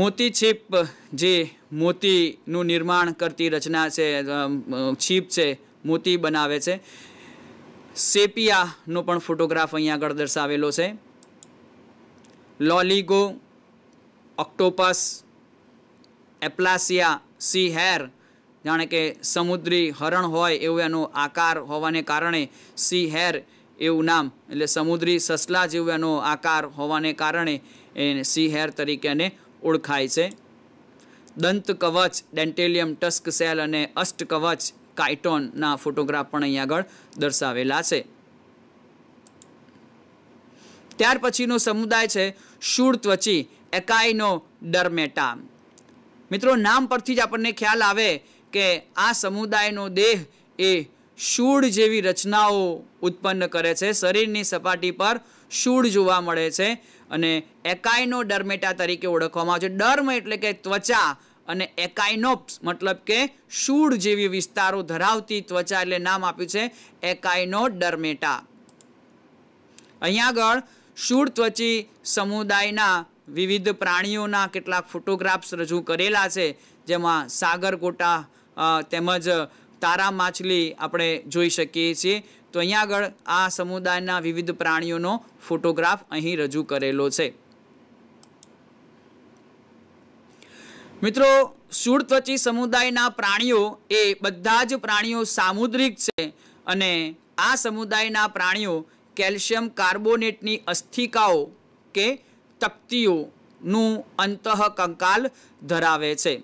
મોતી છીપ જે મોતીનું નિર્માણ કરતી રચના છે છીપ છે મોતી બનાવે છે સેપિયાનો પણ ફોટોગ્રાફ અહીંયા આગળ દર્શાવેલો છે Loligo octopus Aplysia sea hare જાણે કે સમુદ્રી હરણ હોય એવું એનો આકાર હોવાને કારણે સી હેર એવું નામ એટલે સમુદ્રી સસલા જેવું એનો આકાર હોવાને કારણે એ સી હેર તરીકે એને ઓળખાય છે દંત કવચ ડેન્ટેલિયમ ટસ્ક સેલ અને અષ્ટ કવચ કાઇટોનના ફોટોગ્રાફ પણ અહીંયા આગળ દર્શાવેલા છે ત્યાર પછીનો સમુદાય છે ત્વચી એકાઇનો ડરમેટા મિત્રો નામ પરથી જ આપણને ખ્યાલ આવે કે આ સમુદાયનો દેહ એ શૂળ જેવી રચનાઓ ઉત્પન્ન કરે છે શરીરની સપાટી પર શૂળ જોવા મળે છે અને એકાઇનો ડરમેટા તરીકે ઓળખવામાં આવે છે ડર્મ એટલે કે ત્વચા અને એકાઇનોપ્સ મતલબ કે શૂળ જેવી વિસ્તારો ધરાવતી ત્વચા એટલે નામ આપ્યું છે એકાઇનોડર્મેટા અહીંયા આગળ શૂળ ત્વચી સમુદાયના વિવિધ પ્રાણીઓના કેટલાક ફોટોગ્રાફ્સ રજૂ કરેલા છે જેમાં સાગરકોટા તેમજ તારા માછલી આપણે જોઈ શકીએ છીએ તો અહીંયા આગળ આ સમુદાયના વિવિધ પ્રાણીઓનો ફોટોગ્રાફ અહીં રજૂ કરેલો છે મિત્રો શૂળ ત્વચી સમુદાયના પ્રાણીઓ એ બધા જ પ્રાણીઓ સામુદ્રિક છે અને આ સમુદાયના પ્રાણીઓ કેલ્શિયમ કાર્બોનેટની અસ્થિકાઓ કે તકતીઓનું અંતઃ કંકાલ ધરાવે છે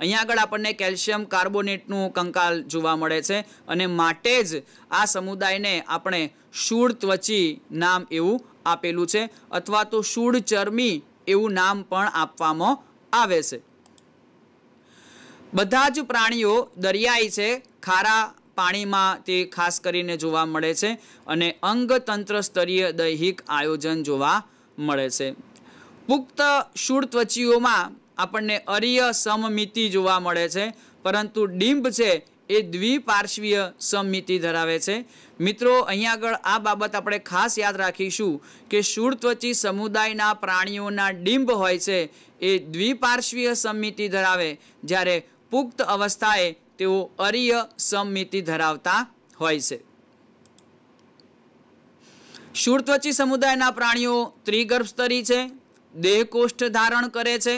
અહીંયા આગળ આપણને કેલ્શિયમ કાર્બોનેટનું કંકાલ જોવા મળે છે અને માટે જ આ સમુદાયને આપણે શૂળ ત્વચી નામ એવું આપેલું છે અથવા તો શૂળ ચરમી એવું નામ પણ આપવામાં આવે છે બધા જ પ્રાણીઓ દરિયાઈ છે ખારા પાણીમાં તે ખાસ કરીને જોવા મળે છે અને અંગતંત્ર સ્તરીય દૈહિક આયોજન જોવા મળે છે પુખ્ત ત્વચીઓમાં આપણને અરીય સમમિતિ જોવા મળે છે પરંતુ ડિંભ છે એ દ્વિપાર્શ્વીય સમમિતિ ધરાવે છે મિત્રો અહીંયા આગળ આ બાબત આપણે ખાસ યાદ રાખીશું કે ત્વચી સમુદાયના પ્રાણીઓના ડિંબ હોય છે એ દ્વિપાર્શ્વીય સમમિતિ ધરાવે જ્યારે પુખ્ત અવસ્થાએ તેઓ અરીય સમિતિ ધરાવતા હોય છે શૂળત્વચી સમુદાયના પ્રાણીઓ ત્રિગર્ભસ્તરી છે દેહકોષ્ઠ ધારણ કરે છે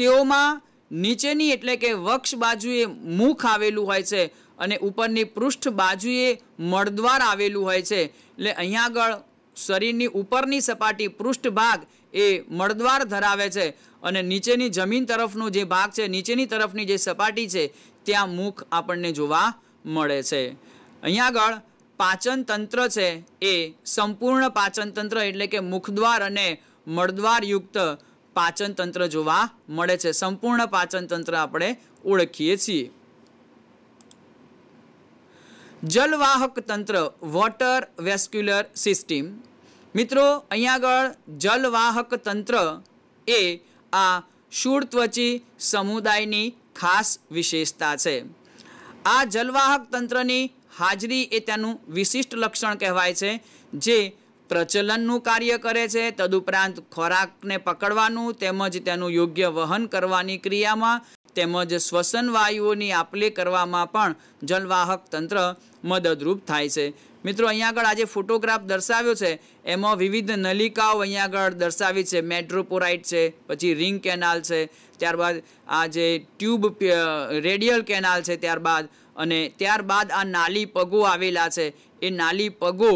તેઓમાં નીચેની એટલે કે વક્ષ બાજુએ મુખ આવેલું હોય છે અને ઉપરની પૃષ્ઠ બાજુએ મળદ્વાર આવેલું હોય છે એટલે અહીંયા આગળ શરીરની ઉપરની સપાટી પૃષ્ઠ ભાગ એ મળદ્વાર ધરાવે છે અને નીચેની જમીન તરફનો જે ભાગ છે નીચેની તરફની જે સપાટી છે ત્યાં મુખ આપણને જોવા મળે છે અહીંયા આગળ પાચન તંત્ર છે એ સંપૂર્ણ પાચન તંત્ર એટલે કે મુખદ્વાર અને મળદ્વારયુક્ત પાચન તંત્ર જોવા મળે છે સંપૂર્ણ પાચન તંત્ર આપણે ઓળખીએ છીએ જલવાહક તંત્ર વોટર વેસ્ક્યુલર સિસ્ટમ મિત્રો અહીંયા આગળ જલવાહક તંત્ર એ આ શૂળ ત્વચી સમુદાયની ખાસ વિશેષતા છે આ જલવાહક તંત્રની હાજરી એ તેનું વિશિષ્ટ લક્ષણ કહેવાય છે જે પ્રચલનનું કાર્ય કરે છે તદુપરાંત ખોરાકને પકડવાનું તેમજ તેનું યોગ્ય વહન કરવાની ક્રિયામાં તેમજ શ્વસન વાયુઓની આપલે કરવામાં પણ જલવાહક તંત્ર મદદરૂપ થાય છે મિત્રો અહીંયા આગળ આજે ફોટોગ્રાફ દર્શાવ્યો છે એમાં વિવિધ નલિકાઓ અહીંયા આગળ દર્શાવી છે મેટ્રોપોરાઇટ છે પછી રિંગ કેનાલ છે ત્યારબાદ આ જે ટ્યુબ રેડિયલ કેનાલ છે ત્યારબાદ અને ત્યારબાદ આ નાલી પગો આવેલા છે એ નાલી પગો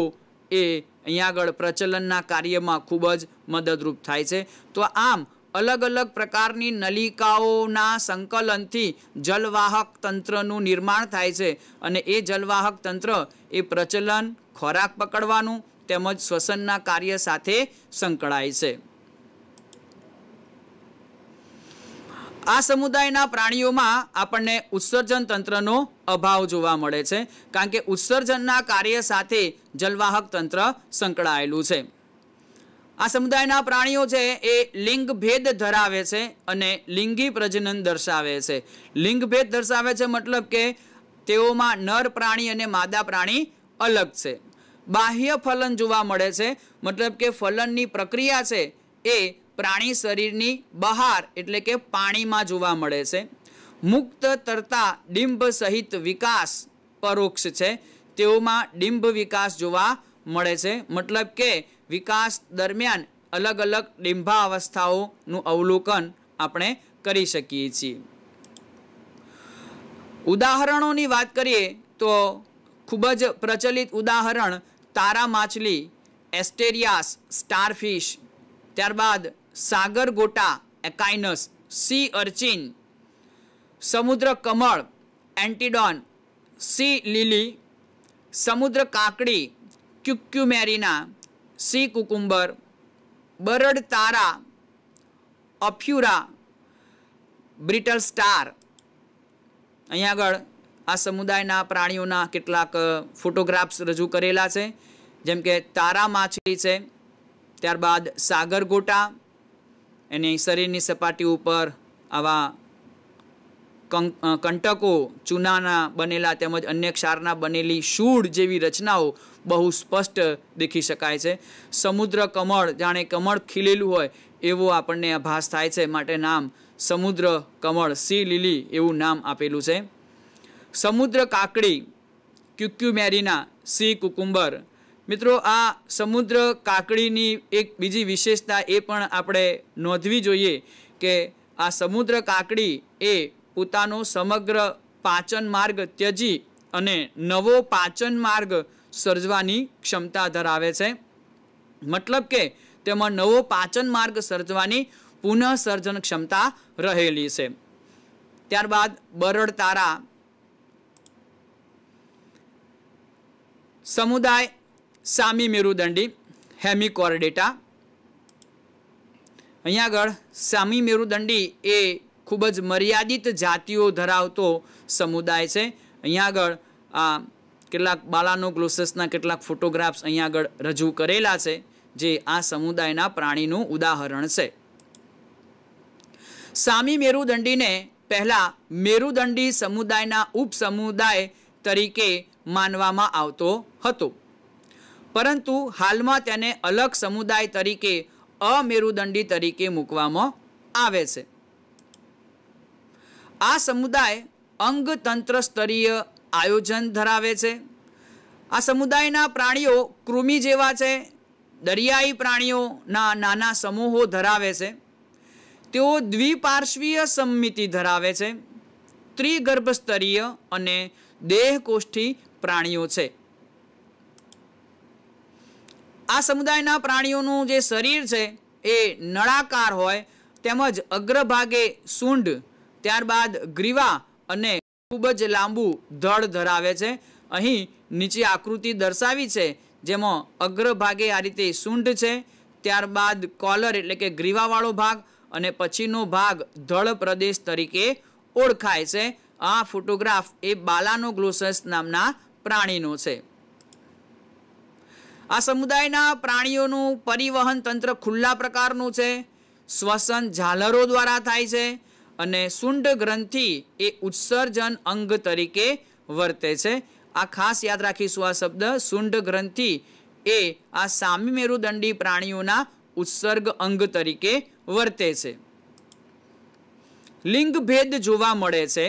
એ અહીંયા આગળ પ્રચલનના કાર્યમાં ખૂબ જ મદદરૂપ થાય છે તો આમ અલગ અલગ પ્રકારની નલિકાઓના સંકલનથી જલવાહક તંત્રનું નિર્માણ થાય છે અને એ જલવાહક તંત્ર એ પ્રચલન ખોરાક પકડવાનું તેમજ શ્વસનના કાર્ય સાથે સંકળાય છે આ સમુદાયના પ્રાણીઓમાં આપણને ઉત્સર્જન તંત્રનો અભાવ જોવા મળે છે કારણ કે ઉત્સર્જનના કાર્ય સાથે જલવાહક તંત્ર સંકળાયેલું છે આ સમુદાયના પ્રાણીઓ છે એ લિંગ ભેદ ધરાવે છે અને લિંગી પ્રજનન દર્શાવે છે લિંગ ભેદ દર્શાવે છે મતલબ કે તેઓમાં નર પ્રાણી અને માદા પ્રાણી અલગ છે બાહ્ય ફલન જોવા મળે છે મતલબ કે ફલનની પ્રક્રિયા છે એ પ્રાણી શરીરની બહાર એટલે કે પાણીમાં જોવા મળે છે મુક્ત તરતા ડિંભ સહિત વિકાસ પરોક્ષ છે તેઓમાં ડિંભ વિકાસ જોવા મળે છે મતલબ કે વિકાસ દરમિયાન અલગ અલગ ડિંભા અવસ્થાઓનું અવલોકન આપણે કરી શકીએ છીએ ઉદાહરણોની વાત કરીએ તો ખૂબ જ પ્રચલિત ઉદાહરણ તારા માછલી એસ્ટેરિયાસ સ્ટારફિશ ત્યારબાદ સાગર ગોટા એકાઇનસ સી અર્ચિન સમુદ્ર કમળ એન્ટીડોન સી લીલી સમુદ્ર કાકડી ક્યુક્યુમેરીના સી કુકુંબર બરડ તારા અફ્યુરા બ્રિટલ સ્ટાર અહીંયા આગળ આ સમુદાયના પ્રાણીઓના કેટલાક ફોટોગ્રાફ્સ રજૂ કરેલા છે જેમ કે તારા માછલી છે ત્યારબાદ સાગરગોટા એની શરીરની સપાટી ઉપર આવા કંટકો ચૂનાના બનેલા તેમજ અન્ય ક્ષારના બનેલી શૂળ જેવી રચનાઓ બહુ સ્પષ્ટ દેખી શકાય છે સમુદ્ર કમળ જાણે કમળ ખીલેલું હોય એવો આપણને આભાસ થાય છે માટે નામ સમુદ્ર કમળ સી લીલી એવું નામ આપેલું છે સમુદ્ર કાકડી ક્યુક્યુમેરીના સી કુકુંબર મિત્રો આ સમુદ્ર કાકડીની એક બીજી વિશેષતા એ પણ આપણે નોંધવી જોઈએ કે આ સમુદ્ર કાકડી એ પોતાનો સમગ્ર પાચન માર્ગ ત્યજી અને નવો પાચન માર્ગ સર્જવાની ક્ષમતા ધરાવે છે મતલબ કે તેમાં નવો પાચન માર્ગ સર્જવાની પુનઃસર્જન ક્ષમતા રહેલી છે ત્યારબાદ બરડ તારા સમુદાય સામી મેરુદંડી હેમિકોર્ડેટા અહીંયા આગળ સામી મેરુદંડી એ ખૂબ જ મર્યાદિત જાતિઓ ધરાવતો સમુદાય છે અહીંયા આગળ આ કેટલાક બાલાનો કેટલાક ફોટોગ્રાફ્સ અહીંયા આગળ રજૂ કરેલા છે જે આ સમુદાયના પ્રાણીનું ઉદાહરણ છે સામી મેરુદંડીને પહેલાં મેરુદંડી સમુદાયના ઉપસમુદાય તરીકે માનવામાં આવતો હતો પરંતુ હાલમાં તેને અલગ સમુદાય તરીકે અમેરુદંડી તરીકે મૂકવામાં આવે છે આ સમુદાય અંગતંત્ર સ્તરીય આયોજન ધરાવે છે આ સમુદાયના પ્રાણીઓ કૃમિ જેવા છે દરિયાઈ પ્રાણીઓના નાના સમૂહો ધરાવે છે તેઓ દ્વિપાર્શ્વીય સંમિતિ ધરાવે છે ત્રિગર્ભ સ્તરીય અને દેહકોષ્ઠી પ્રાણીઓ છે આ સમુદાયના પ્રાણીઓનું જે શરીર છે એ નળાકાર હોય તેમજ અગ્રભાગે સૂંઢ ત્યારબાદ ગ્રીવા અને ખૂબ જ લાંબુ ધડ ધરાવે છે અહીં નીચે આકૃતિ દર્શાવી છે જેમાં અગ્રભાગે આ રીતે સૂંઢ છે ત્યારબાદ કોલર એટલે કે ગ્રીવાવાળો ભાગ અને પછીનો ભાગ ધળ પ્રદેશ તરીકે ઓળખાય છે આ ફોટોગ્રાફ એ બાલાનો ગ્લોસસ નામના પ્રાણીનો છે આ સમુદાયના પ્રાણીઓનું પરિવહન તંત્ર ખુલ્લા પ્રકારનું છે શ્વસન ઝાલરો દ્વારા થાય છે અને સુંડ ગ્રંથિ એ ઉત્સર્જન અંગ તરીકે વર્તે છે આ ખાસ યાદ રાખીશું આ શબ્દ સુંડ ગ્રંથિ એ આ સામી મેરુદંડી પ્રાણીઓના ઉત્સર્ગ અંગ તરીકે વર્તે છે લિંગ ભેદ જોવા મળે છે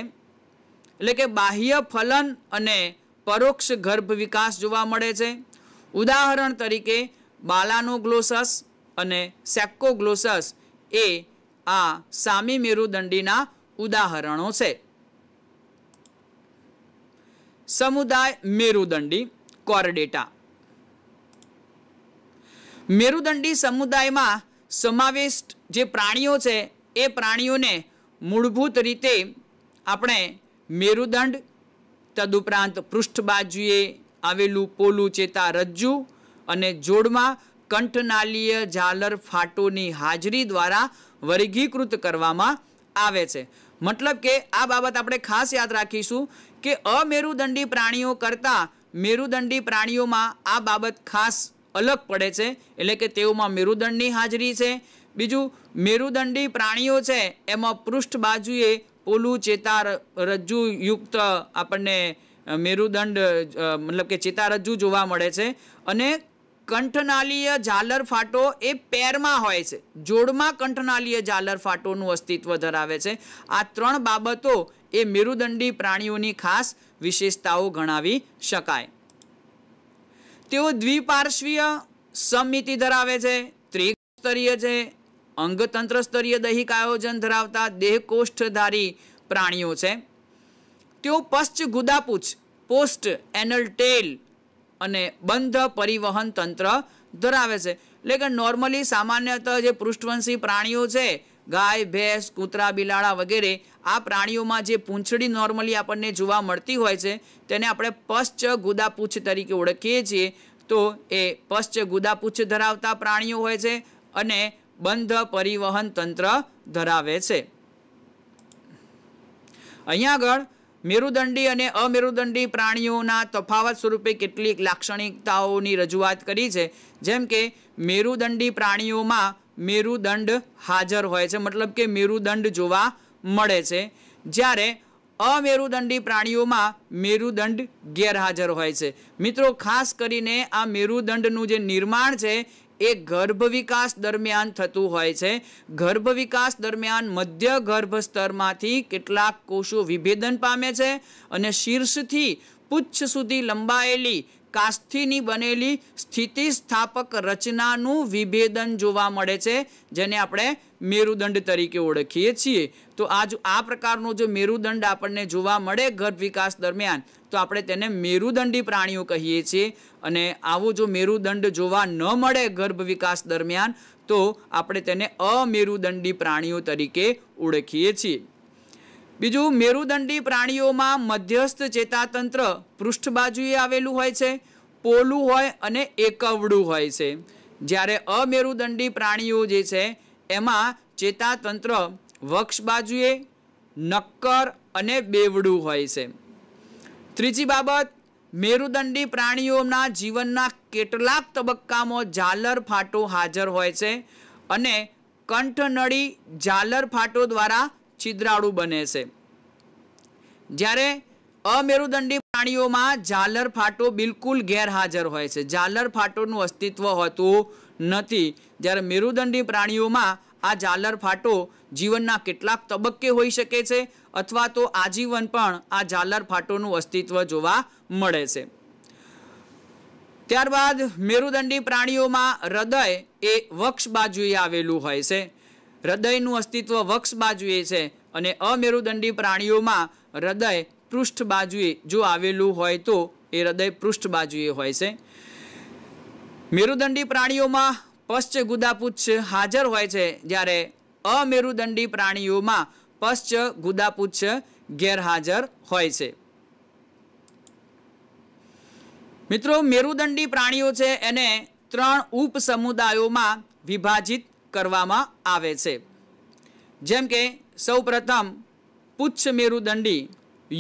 એટલે કે બાહ્ય ફલન અને પરોક્ષ ગર્ભ વિકાસ જોવા મળે છે ઉદાહરણ તરીકે બાલાનોગ્લોસસ અને સેક્કોગ્લોસસ એ આ સામી મેરુદંડીના ઉદાહરણો છે સમુદાય મેરુદંડી કોરડેટા મેરુદંડી સમુદાયમાં સમાવિષ્ટ જે પ્રાણીઓ છે એ પ્રાણીઓને મૂળભૂત રીતે આપણે મેરુદંડ તદુપરાંત પૃષ્ઠબાજુએ આવેલું પોલું ચેતા રજ્જુ અને જોડમાં કંઠનાલીય ઝાલર ફાટોની હાજરી દ્વારા વર્ગીકૃત કરવામાં આવે છે મતલબ કે આ બાબત આપણે ખાસ યાદ રાખીશું કે અમેરુદંડી પ્રાણીઓ કરતાં મેરુદંડી પ્રાણીઓમાં આ બાબત ખાસ અલગ પડે છે એટલે કે તેઓમાં મેરુદંડની હાજરી છે બીજું મેરુદંડી પ્રાણીઓ છે એમાં પૃષ્ઠ બાજુએ પોલું ચેતા રજ્જુયુક્ત આપણને મેરુદંડ મતલબ કે ચેતારજ્જુ જોવા મળે છે અને કંઠનાલીય ઝાલર ફાટો એ પેરમાં હોય છે જોડમાં કંઠનાલીય ઝાલર ફાટોનું અસ્તિત્વ ધરાવે છે આ ત્રણ બાબતો એ મેરુદંડી પ્રાણીઓની ખાસ વિશેષતાઓ ગણાવી શકાય તેઓ દ્વિપાર્શ્વીય સમિતિ ધરાવે છે ત્રિસ્તરીય છે અંગતંત્ર સ્તરીય દૈહિક આયોજન ધરાવતા દેહકોષ્ઠધારી પ્રાણીઓ છે તેઓ પશ્ચ ગુદાપૂછ પોસ્ટ એનલ ટેલ અને બંધ પરિવહન તંત્ર ધરાવે છે એટલે કે નોર્મલી સામાન્યતઃ જે પૃષ્ઠવંશી પ્રાણીઓ છે ગાય ભેંસ કૂતરા બિલાડા વગેરે આ પ્રાણીઓમાં જે પૂંછડી નોર્મલી આપણને જોવા મળતી હોય છે તેને આપણે પશ્ચ ગુદાપૂછ તરીકે ઓળખીએ છીએ તો એ પશ્ચ ગુદાપૂછ ધરાવતા પ્રાણીઓ હોય છે અને બંધ પરિવહન તંત્ર ધરાવે છે અહીંયા આગળ મેરુદંડી અને અમેરુદંડી પ્રાણીઓના તફાવત સ્વરૂપે કેટલીક લાક્ષણિકતાઓની રજૂઆત કરી છે જેમ કે મેરુદંડી પ્રાણીઓમાં મેરુદંડ હાજર હોય છે મતલબ કે મેરુદંડ જોવા મળે છે જ્યારે અમેરુદંડી પ્રાણીઓમાં મેરુદંડ ગેરહાજર હોય છે મિત્રો ખાસ કરીને આ મેરુદંડનું જે નિર્માણ છે એ ગર્ભ વિકાસ દરમિયાન થતું હોય છે ગર્ભ વિકાસ દરમિયાન મધ્ય ગર્ભ સ્તરમાંથી કેટલાક કોષો વિભેદન પામે છે અને શીર્ષથી પુચ્છ સુધી લંબાયેલી કાસ્થીની બનેલી સ્થિતિસ્થાપક રચનાનું વિભેદન જોવા મળે છે જેને આપણે મેરુદંડ તરીકે ઓળખીએ છીએ તો આ આ પ્રકારનો જો મેરુદંડ આપણને જોવા મળે ગર્ભ વિકાસ દરમિયાન તો આપણે તેને મેરુદંડી પ્રાણીઓ કહીએ છીએ અને આવો જો મેરુદંડ જોવા ન મળે ગર્ભ વિકાસ દરમિયાન તો આપણે તેને અમેરુદંડી પ્રાણીઓ તરીકે ઓળખીએ છીએ બીજું મેરુદંડી પ્રાણીઓમાં મધ્યસ્થ ચેતાતંત્ર પૃષ્ઠ બાજુએ આવેલું હોય છે પોલું હોય અને એકવડું હોય છે જ્યારે અમેરુદંડી પ્રાણીઓ જે છે એમાં ચેતાતંત્ર વક્ષ બાજુએ નક્કર અને બેવડું હોય છે ત્રીજી બાબત મેરુદંડી પ્રાણીઓના જીવનના કેટલાક તબક્કામાં ઝાલર ફાટો હાજર હોય છે અને કંઠનળી ઝાલર ફાટો દ્વારા છિદ્રાળુ બને છે જ્યારે અમેરુદંડી પ્રાણીઓમાં ઝાલર ફાટો બિલકુલ ગેરહાજર હોય છે ઝાલર ફાટોનું અસ્તિત્વ હોતું નથી જ્યારે મેરુદંડી પ્રાણીઓમાં આ ઝાલર ફાટો જીવનના કેટલાક તબક્કે હોઈ શકે છે અથવા તો આજીવન પણ આ ઝાલર ફાટોનું અસ્તિત્વ જોવા મળે છે ત્યારબાદ મેરુદંડી પ્રાણીઓમાં હૃદય એ વક્ષ બાજુએ આવેલું હોય છે હૃદયનું અસ્તિત્વ વક્ષ બાજુએ છે અને અમેરુદંડી પ્રાણીઓમાં હૃદય પૃષ્ઠ બાજુએ જો આવેલું હોય તો એ હૃદય પૃષ્ઠ બાજુએ હોય છે મેરુદંડી પ્રાણીઓમાં પશ્ચ ગુદાપુચ્છ હાજર હોય છે જ્યારે અમેરુદંડી પ્રાણીઓમાં પશ્ચ ગુદાપુચ્છ ગેરહાજર હોય છે મિત્રો મેરુદંડી પ્રાણીઓ છે એને ત્રણ ઉપ સમુદાયોમાં વિભાજિત કરવામાં આવે છે જેમ કે સૌપ્રથમ પુચ્છ મેરુદંડી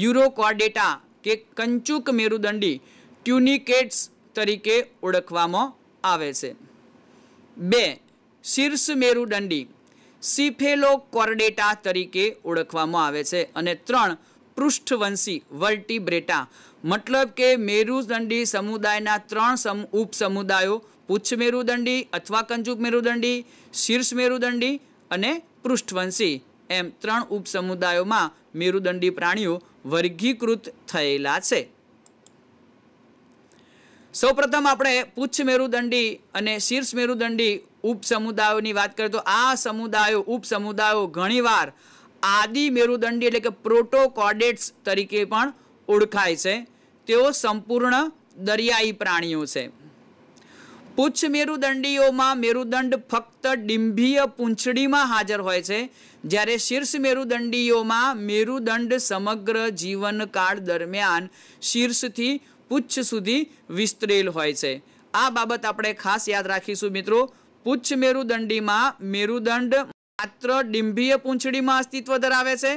યુરોકોર્ડેટા કે કંચુક મેરુદંડી ટ્યુનિકેટ્સ તરીકે ઓળખવામાં આવે છે બે શીર્ષ મેરુદંડી સિફેલો કોર્ડેટા તરીકે ઓળખવામાં આવે છે અને ત્રણ પૃષ્ઠવંશી વર્ટિબ્રેટા મતલબ કે મેરુદંડી સમુદાયના ત્રણ સમ ઉપસમુદાયો પુચ્છ મેરુદંડી અથવા કંજુક મેરુદંડી શીર્ષ મેરુદંડી અને પૃષ્ઠવંશી એમ ત્રણ ઉપસમુદાયોમાં મેરુદંડી પ્રાણીઓ વર્ગીકૃત થયેલા છે સૌપ્રથમ આપણે પુચ્છ મેરુદંડી અને શીર્ષ મેરુદંડી ઉપસમુદાયોની વાત કરીએ તો આ સમુદાયો ઉપસમુદાયો ઘણીવાર આદિ મેરુદંડી એટલે કે પ્રોટોકોડેટ્સ તરીકે પણ ઓળખાય છે તેઓ સંપૂર્ણ દરિયાઈ પ્રાણીઓ છે પૂંછ મેરુદંડીઓમાં મેરુદંડ ફક્ત ડિંભીય પૂંછડીમાં હાજર હોય છે જ્યારે શીર્ષ મેરુદંડીઓમાં મેરુદંડ સમગ્ર જીવનકાળ દરમિયાન શીર્ષથી પુચ્છ સુધી વિસ્તરેલ હોય છે આ બાબત આપણે ખાસ યાદ રાખીશું મિત્રો પુચ્છ મેરુદંડીમાં મેરુદંડ માત્ર ડિંભીય પૂંછડીમાં અસ્તિત્વ ધરાવે છે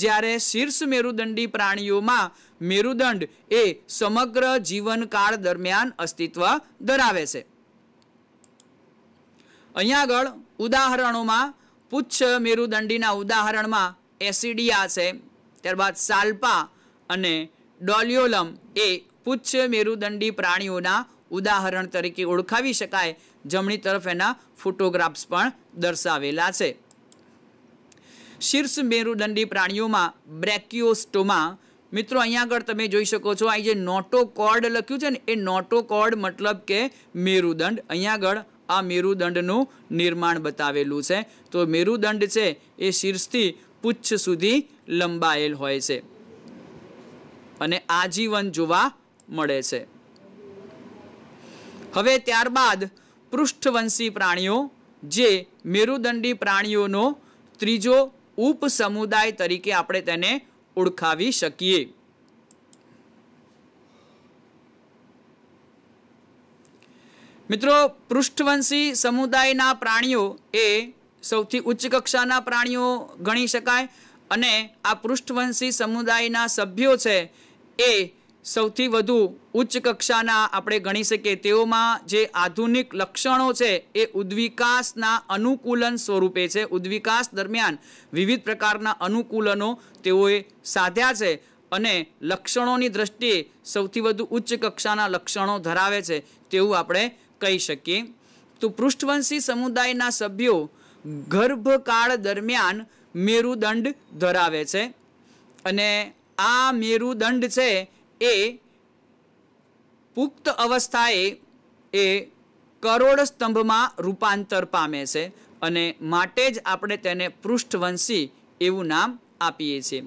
જ્યારે શીર્ષ મેરુદંડી પ્રાણીઓમાં મેરુદંડ એ સમગ્ર જીવનકાળ દરમિયાન અસ્તિત્વ ધરાવે છે અહીંયા આગળ ઉદાહરણોમાં પુચ્છ મેરુદંડીના ઉદાહરણમાં એસિડિયા છે ત્યારબાદ સાલ્પા અને ડોલિયોલમ એ પુચ્છ મેરુદંડી પ્રાણીઓના ઉદાહરણ તરીકે ઓળખાવી શકાય જમણી તરફ એના ફોટોગ્રાફ્સ પણ દર્શાવેલા છે શીર્ષ મેરુદંડી પ્રાણીઓમાં બ્રેક્યુઓસ્ટોમા મિત્રો અહીંયા આગળ તમે જોઈ શકો છો અહીં જે કોર્ડ લખ્યું છે ને એ નોટો કોર્ડ મતલબ કે મેરુદંડ અહીંયા આગળ આ મેરુદંડનું નિર્માણ બતાવેલું છે તો મેરુદંડ છે એ શીર્ષથી પુચ્છ સુધી લંબાયેલ હોય છે અને આજીવન જોવા મળે છે હવે ત્યારબાદ પૃષ્ઠવંશી પ્રાણીઓ જે મેરુદંડી પ્રાણીઓનો ત્રીજો ઉપસમુદાય તરીકે આપણે તેને ઓળખાવી શકીએ મિત્રો પૃષ્ઠવંશી સમુદાયના પ્રાણીઓ એ સૌથી ઉચ્ચ કક્ષાના પ્રાણીઓ ગણી શકાય અને આ પૃષ્ઠવંશી સમુદાયના સભ્યો છે એ સૌથી વધુ ઉચ્ચ કક્ષાના આપણે ગણી શકીએ તેઓમાં જે આધુનિક લક્ષણો છે એ ઉદ્વિકાસના અનુકૂલન સ્વરૂપે છે ઉદ્વિકાસ દરમિયાન વિવિધ પ્રકારના અનુકૂલનો તેઓએ સાધ્યા છે અને લક્ષણોની દ્રષ્ટિએ સૌથી વધુ ઉચ્ચ કક્ષાના લક્ષણો ધરાવે છે તેવું આપણે કહી શકીએ તો પૃષ્ઠવંશી સમુદાયના સભ્યો ગર્ભકાળ દરમિયાન મેરુદંડ ધરાવે છે અને આ મેરુદંડ છે એ પુખ્ત અવસ્થાએ એ કરોડ સ્તંભમાં રૂપાંતર પામે છે અને માટે જ આપણે તેને પૃષ્ઠવંશી એવું નામ આપીએ છીએ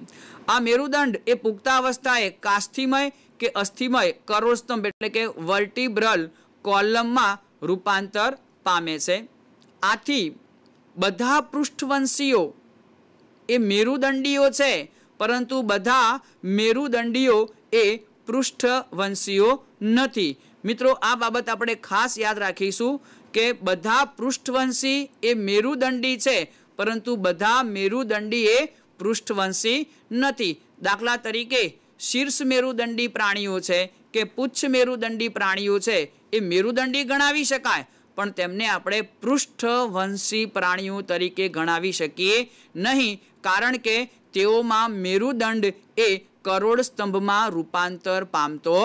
આ મેરુદંડ એ પુખ્તાવસ્થાએ કાસ્થિમય કે અસ્થિમય કરોડસ્તંભ એટલે કે વર્ટિબ્રલ કોલમમાં રૂપાંતર પામે છે આથી બધા પૃષ્ઠવંશીઓ એ મેરુદંડીઓ છે પરંતુ બધા મેરુદંડીઓ એ પૃષ્ઠવંશીઓ નથી મિત્રો આ બાબત આપણે ખાસ યાદ રાખીશું કે બધા પૃષ્ઠવંશી એ મેરુદંડી છે પરંતુ બધા મેરુદંડી એ પૃષ્ઠવંશી નથી દાખલા તરીકે શીર્ષ મેરુદંડી પ્રાણીઓ છે કે પુચ્છ મેરુદંડી પ્રાણીઓ છે એ મેરુદંડી ગણાવી શકાય પણ તેમને આપણે પૃષ્ઠવંશી પ્રાણીઓ તરીકે ગણાવી શકીએ નહીં કારણ કે તેઓમાં મેરુદંડ એ કરોડ સ્તંભમાં રૂપાંતર પામતો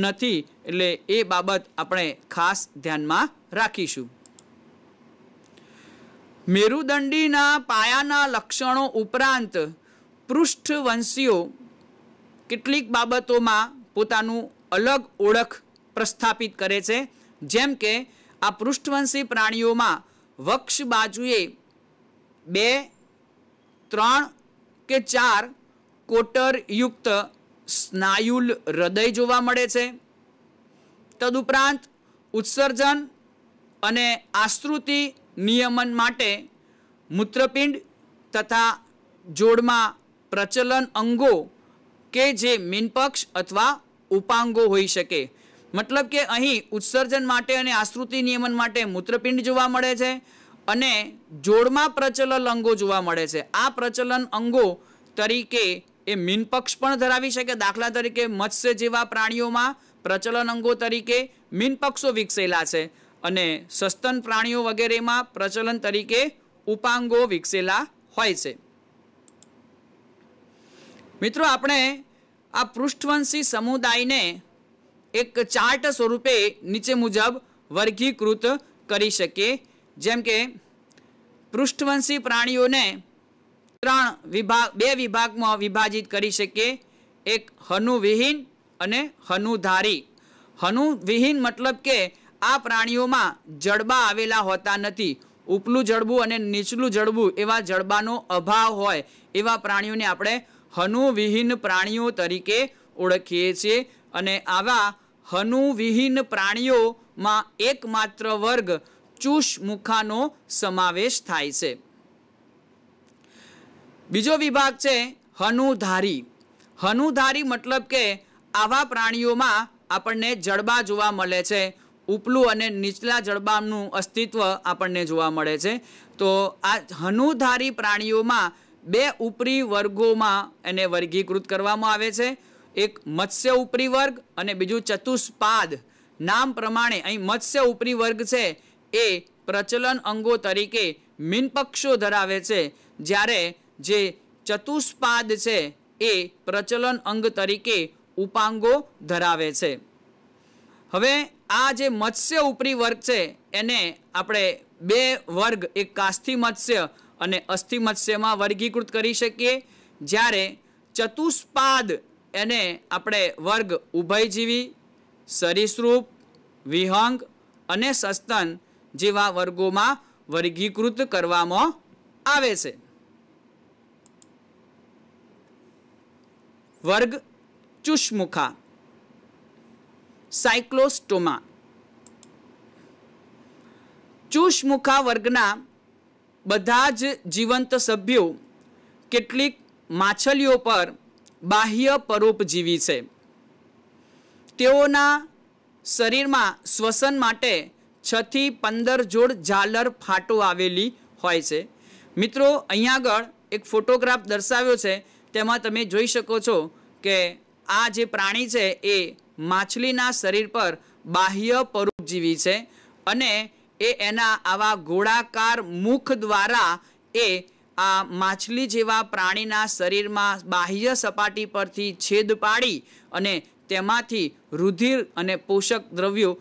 નથી એટલે એ બાબત આપણે ખાસ ધ્યાનમાં રાખીશું મેરુદંડીના પાયાના લક્ષણો ઉપરાંત પૃષ્ઠવંશીઓ કેટલીક બાબતોમાં પોતાનું અલગ ઓળખ પ્રસ્થાપિત કરે છે જેમ કે આ પૃષ્ઠવંશી પ્રાણીઓમાં વક્ષ બાજુએ બે ત્રણ કે ચાર કોટરયુક્ત સ્નાયુલ હૃદય જોવા મળે છે તદુપરાંત ઉત્સર્જન અને આશ્રુતિ નિયમન માટે મૂત્રપિંડ તથા જોડમાં પ્રચલન અંગો કે જે મીનપક્ષ અથવા ઉપાંગો હોઈ શકે મતલબ કે અહીં ઉત્સર્જન માટે અને આશ્રુતિ નિયમન માટે મૂત્રપિંડ જોવા મળે છે અને જોડમાં પ્રચલન અંગો જોવા મળે છે આ પ્રચલન અંગો તરીકે એ મીનપક્ષ પણ ધરાવી શકે દાખલા તરીકે મત્સ્ય જેવા પ્રાણીઓમાં પ્રચલન અંગો તરીકે મીનપક્ષો વિકસેલા છે અને સસ્તન પ્રાણીઓ વગેરેમાં પ્રચલન તરીકે ઉપાંગો વિકસેલા હોય છે મિત્રો આપણે આ પૃષ્ઠવંશી સમુદાયને એક ચાર્ટ સ્વરૂપે નીચે મુજબ વર્ગીકૃત કરી શકીએ જેમ કે પૃષ્ઠવંશી પ્રાણીઓને ત્રણ વિભાગ બે વિભાગમાં વિભાજિત કરી શકીએ એક હનુવિહીન અને હનુધારી હનુવિહીન મતલબ કે આ પ્રાણીઓમાં જડબા આવેલા હોતા નથી ઉપલું જડબું અને નીચલું જડબું એવા જડબાનો અભાવ હોય એવા પ્રાણીઓને આપણે હનુવિહીન પ્રાણીઓ તરીકે ઓળખીએ છીએ અને આવા હનુવિહીન પ્રાણીઓમાં એકમાત્ર વર્ગ ચૂષમુખાનો સમાવેશ થાય છે બીજો વિભાગ છે હનુધારી હનુધારી મતલબ કે આવા પ્રાણીઓમાં આપણને જડબા જોવા મળે છે ઉપલું અને નીચલા જડબાનું અસ્તિત્વ આપણને જોવા મળે છે તો આ હનુધારી પ્રાણીઓમાં બે ઉપરી વર્ગોમાં એને વર્ગીકૃત કરવામાં આવે છે એક મત્સ્ય ઉપરી વર્ગ અને બીજું ચતુષ્પાદ નામ પ્રમાણે અહીં મત્સ્ય ઉપરી વર્ગ છે એ પ્રચલન અંગો તરીકે મીનપક્ષો ધરાવે છે જ્યારે જે ચતુષ્પાદ છે એ પ્રચલન અંગ તરીકે ઉપાંગો ધરાવે છે હવે આ જે મત્સ્ય ઉપરી વર્ગ છે એને આપણે બે વર્ગ એક કાસ્થિ મત્સ્ય અને અસ્થિ મત્સ્યમાં વર્ગીકૃત કરી શકીએ જ્યારે ચતુષ્પાદ એને આપણે વર્ગ ઉભયજીવી સરીસૃપ વિહંગ અને સસ્તન જેવા વર્ગોમાં વર્ગીકૃત કરવામાં આવે છે વર્ગ ચુષ્મુખા સાયક્લોસ્ટોમા ચુષ્મુખા વર્ગના બધા જ જીવંત સભ્યો કેટલીક માછલીઓ પર બાહ્ય પરોપજીવી છે તેઓના શરીરમાં શ્વસન માટે છથી પંદર જોડ ઝાલર ફાટો આવેલી હોય છે મિત્રો અહીંયા આગળ એક ફોટોગ્રાફ દર્શાવ્યો છે તેમાં તમે જોઈ શકો છો કે આ જે પ્રાણી છે એ માછલીના શરીર પર બાહ્ય પરોપજીવી છે અને એ એના આવા ગોળાકાર મુખ દ્વારા એ આ માછલી જેવા પ્રાણીના શરીરમાં બાહ્ય સપાટી પરથી છેદ પાડી અને તેમાંથી રુધિર અને પોષક દ્રવ્યો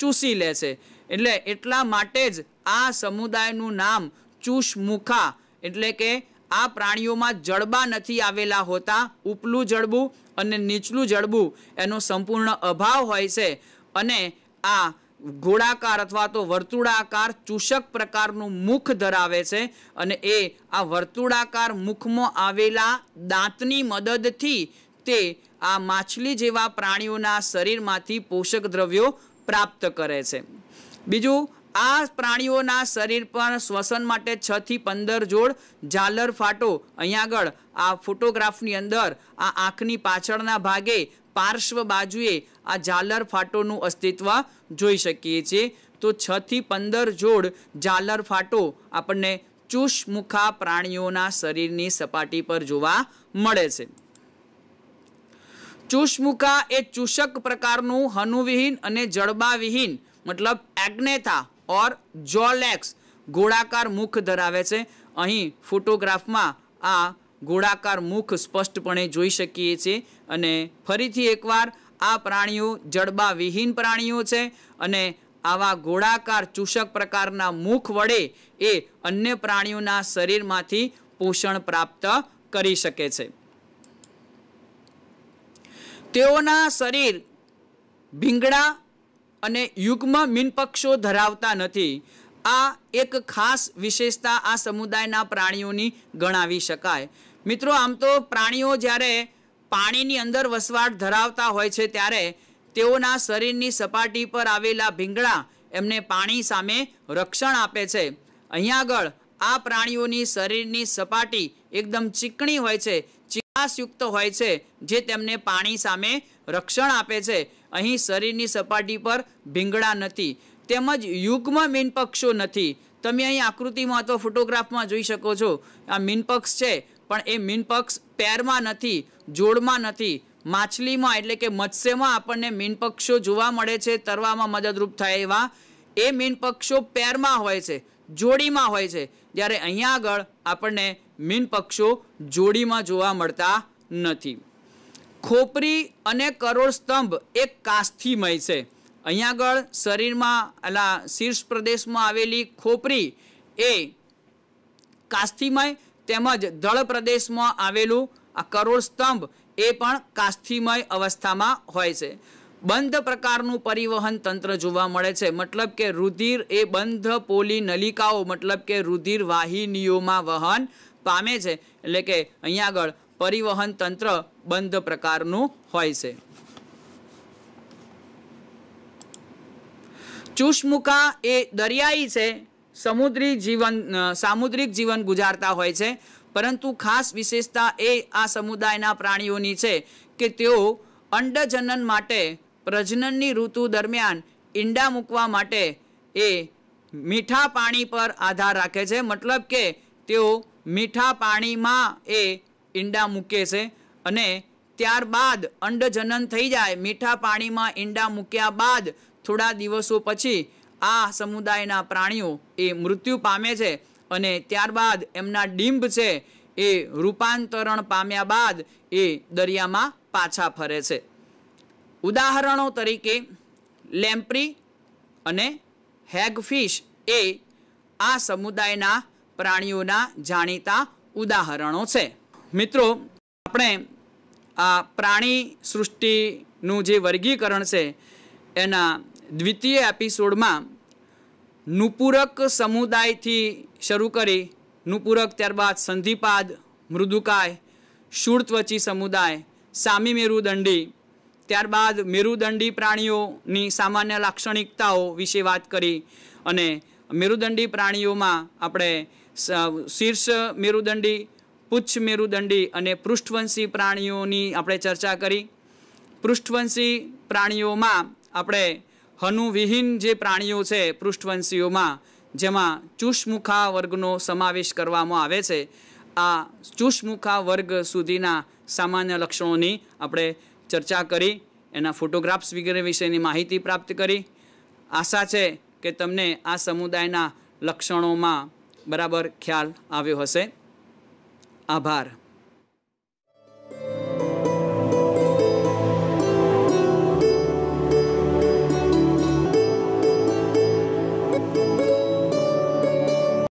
ચૂસી લે છે એટલે એટલા માટે જ આ સમુદાયનું નામ ચૂષમુખા એટલે કે આ પ્રાણીઓમાં જડબા નથી આવેલા હોતા ઉપલું જડબું અને નીચલું જડબું એનો સંપૂર્ણ અભાવ હોય છે અને આ ગોળાકાર અથવા તો વર્તુળાકાર ચૂષક પ્રકારનું મુખ ધરાવે છે અને એ આ વર્તુળાકાર મુખમાં આવેલા દાંતની મદદથી તે આ માછલી જેવા પ્રાણીઓના શરીરમાંથી પોષક દ્રવ્યો પ્રાપ્ત કરે છે બીજું આ પ્રાણીઓના શરીર પર શ્વસન માટે છ થી પંદર જોડ ઝાલર ફાટો અહીંયા આગળ આ ફોટોગ્રાફની અંદર આ આંખની પાછળના ભાગે પાર્શ્વ બાજુએ આ ઝાલર ફાટોનું અસ્તિત્વ જોઈ શકીએ છીએ તો છ થી પંદર જોડ ઝાલર ફાટો આપણને ચુષમુખા પ્રાણીઓના શરીરની સપાટી પર જોવા મળે છે ચુષમુખા એ ચૂષક પ્રકારનું હનુવિહીન અને જડબાવિહીન મતલબ એગ્નેથા ઓર જોલેક્સ ગોળાકાર મુખ ધરાવે છે અહીં ફોટોગ્રાફમાં આ ગોળાકાર મુખ સ્પષ્ટપણે જોઈ શકીએ છીએ અને ફરીથી એકવાર આ પ્રાણીઓ જડબા વિહીન પ્રાણીઓ છે અને આવા ગોળાકાર ચૂષક પ્રકારના મુખ વડે એ અન્ય પ્રાણીઓના શરીરમાંથી પોષણ પ્રાપ્ત કરી શકે છે તેઓના શરીર ભીંગડા અને યુગમાં મીનપક્ષો ધરાવતા નથી આ એક ખાસ વિશેષતા આ સમુદાયના પ્રાણીઓની ગણાવી શકાય મિત્રો આમ તો પ્રાણીઓ જ્યારે પાણીની અંદર વસવાટ ધરાવતા હોય છે ત્યારે તેઓના શરીરની સપાટી પર આવેલા ભીંગડા એમને પાણી સામે રક્ષણ આપે છે અહીંયા આગળ આ પ્રાણીઓની શરીરની સપાટી એકદમ ચીકણી હોય છે ચિકાસયુક્ત હોય છે જે તેમને પાણી સામે રક્ષણ આપે છે અહીં શરીરની સપાટી પર ભીંગડા નથી તેમજ યુગમાં મીનપક્ષો નથી તમે અહીં આકૃતિમાં અથવા ફોટોગ્રાફમાં જોઈ શકો છો આ મીનપક્ષ છે પણ એ મીનપક્ષ પેરમાં નથી જોડમાં નથી માછલીમાં એટલે કે મત્સ્યમાં આપણને મીનપક્ષો જોવા મળે છે તરવામાં મદદરૂપ થાય એવા એ મીનપક્ષો પેરમાં હોય છે જોડીમાં હોય છે જ્યારે અહીંયા આગળ આપણને મીનપક્ષો જોડીમાં જોવા મળતા નથી ખોપરી અને કરોડ સ્તંભ એક કાસ્થિમય છે અહીંયા આગળ શરીરમાં એલા શીર્ષ પ્રદેશમાં આવેલી ખોપરી એ કાસ્થિમય તેમજ દળ પ્રદેશમાં આવેલું આ કરોડ સ્તંભ એ પણ કાસ્થિમય અવસ્થામાં હોય છે બંધ પ્રકારનું પરિવહન તંત્ર જોવા મળે છે મતલબ કે રુધિર એ બંધ પોલી નલિકાઓ મતલબ કે રુધિર વાહિનીઓમાં વહન પામે છે એટલે કે અહીંયા આગળ પરિવહન તંત્ર બંધ પ્રકારનું હોય છે ચુષ્મુકા એ દરિયાઈ છે સમુદ્રી જીવન સામુદ્રિક જીવન ગુજારતા હોય છે પરંતુ ખાસ વિશેષતા એ આ સમુદાયના પ્રાણીઓની છે કે તેઓ અંડજનન માટે પ્રજનનની ઋતુ દરમિયાન ઈંડા મૂકવા માટે એ મીઠા પાણી પર આધાર રાખે છે મતલબ કે તેઓ મીઠા પાણીમાં એ ઈંડા મૂકે છે અને ત્યારબાદ અંડજનન થઈ જાય મીઠા પાણીમાં ઈંડા મૂક્યા બાદ થોડા દિવસો પછી આ સમુદાયના પ્રાણીઓ એ મૃત્યુ પામે છે અને ત્યારબાદ એમના ડિંભ છે એ રૂપાંતરણ પામ્યા બાદ એ દરિયામાં પાછા ફરે છે ઉદાહરણો તરીકે લેમ્પ્રી અને હેગફિશ એ આ સમુદાયના પ્રાણીઓના જાણીતા ઉદાહરણો છે મિત્રો આપણે આ પ્રાણી સૃષ્ટિનું જે વર્ગીકરણ છે એના દ્વિતીય એપિસોડમાં નુપૂરક સમુદાયથી શરૂ કરી નુપૂરક ત્યારબાદ સંધિપાદ મૃદુકાય શૂળત્વચી સમુદાય સામી મેરુદંડી ત્યારબાદ મેરુદંડી પ્રાણીઓની સામાન્ય લાક્ષણિકતાઓ વિશે વાત કરી અને મેરુદંડી પ્રાણીઓમાં આપણે શીર્ષ મેરુદંડી પુચ્છ મેરુદંડી અને પૃષ્ઠવંશી પ્રાણીઓની આપણે ચર્ચા કરી પૃષ્ઠવંશી પ્રાણીઓમાં આપણે હનુવિહીન જે પ્રાણીઓ છે પૃષ્ઠવંશીઓમાં જેમાં ચુષ્મુખા વર્ગનો સમાવેશ કરવામાં આવે છે આ ચુષ્મુખા વર્ગ સુધીના સામાન્ય લક્ષણોની આપણે ચર્ચા કરી એના ફોટોગ્રાફ્સ વગેરે વિશેની માહિતી પ્રાપ્ત કરી આશા છે કે તમને આ સમુદાયના લક્ષણોમાં બરાબર ખ્યાલ આવ્યો હશે Abar.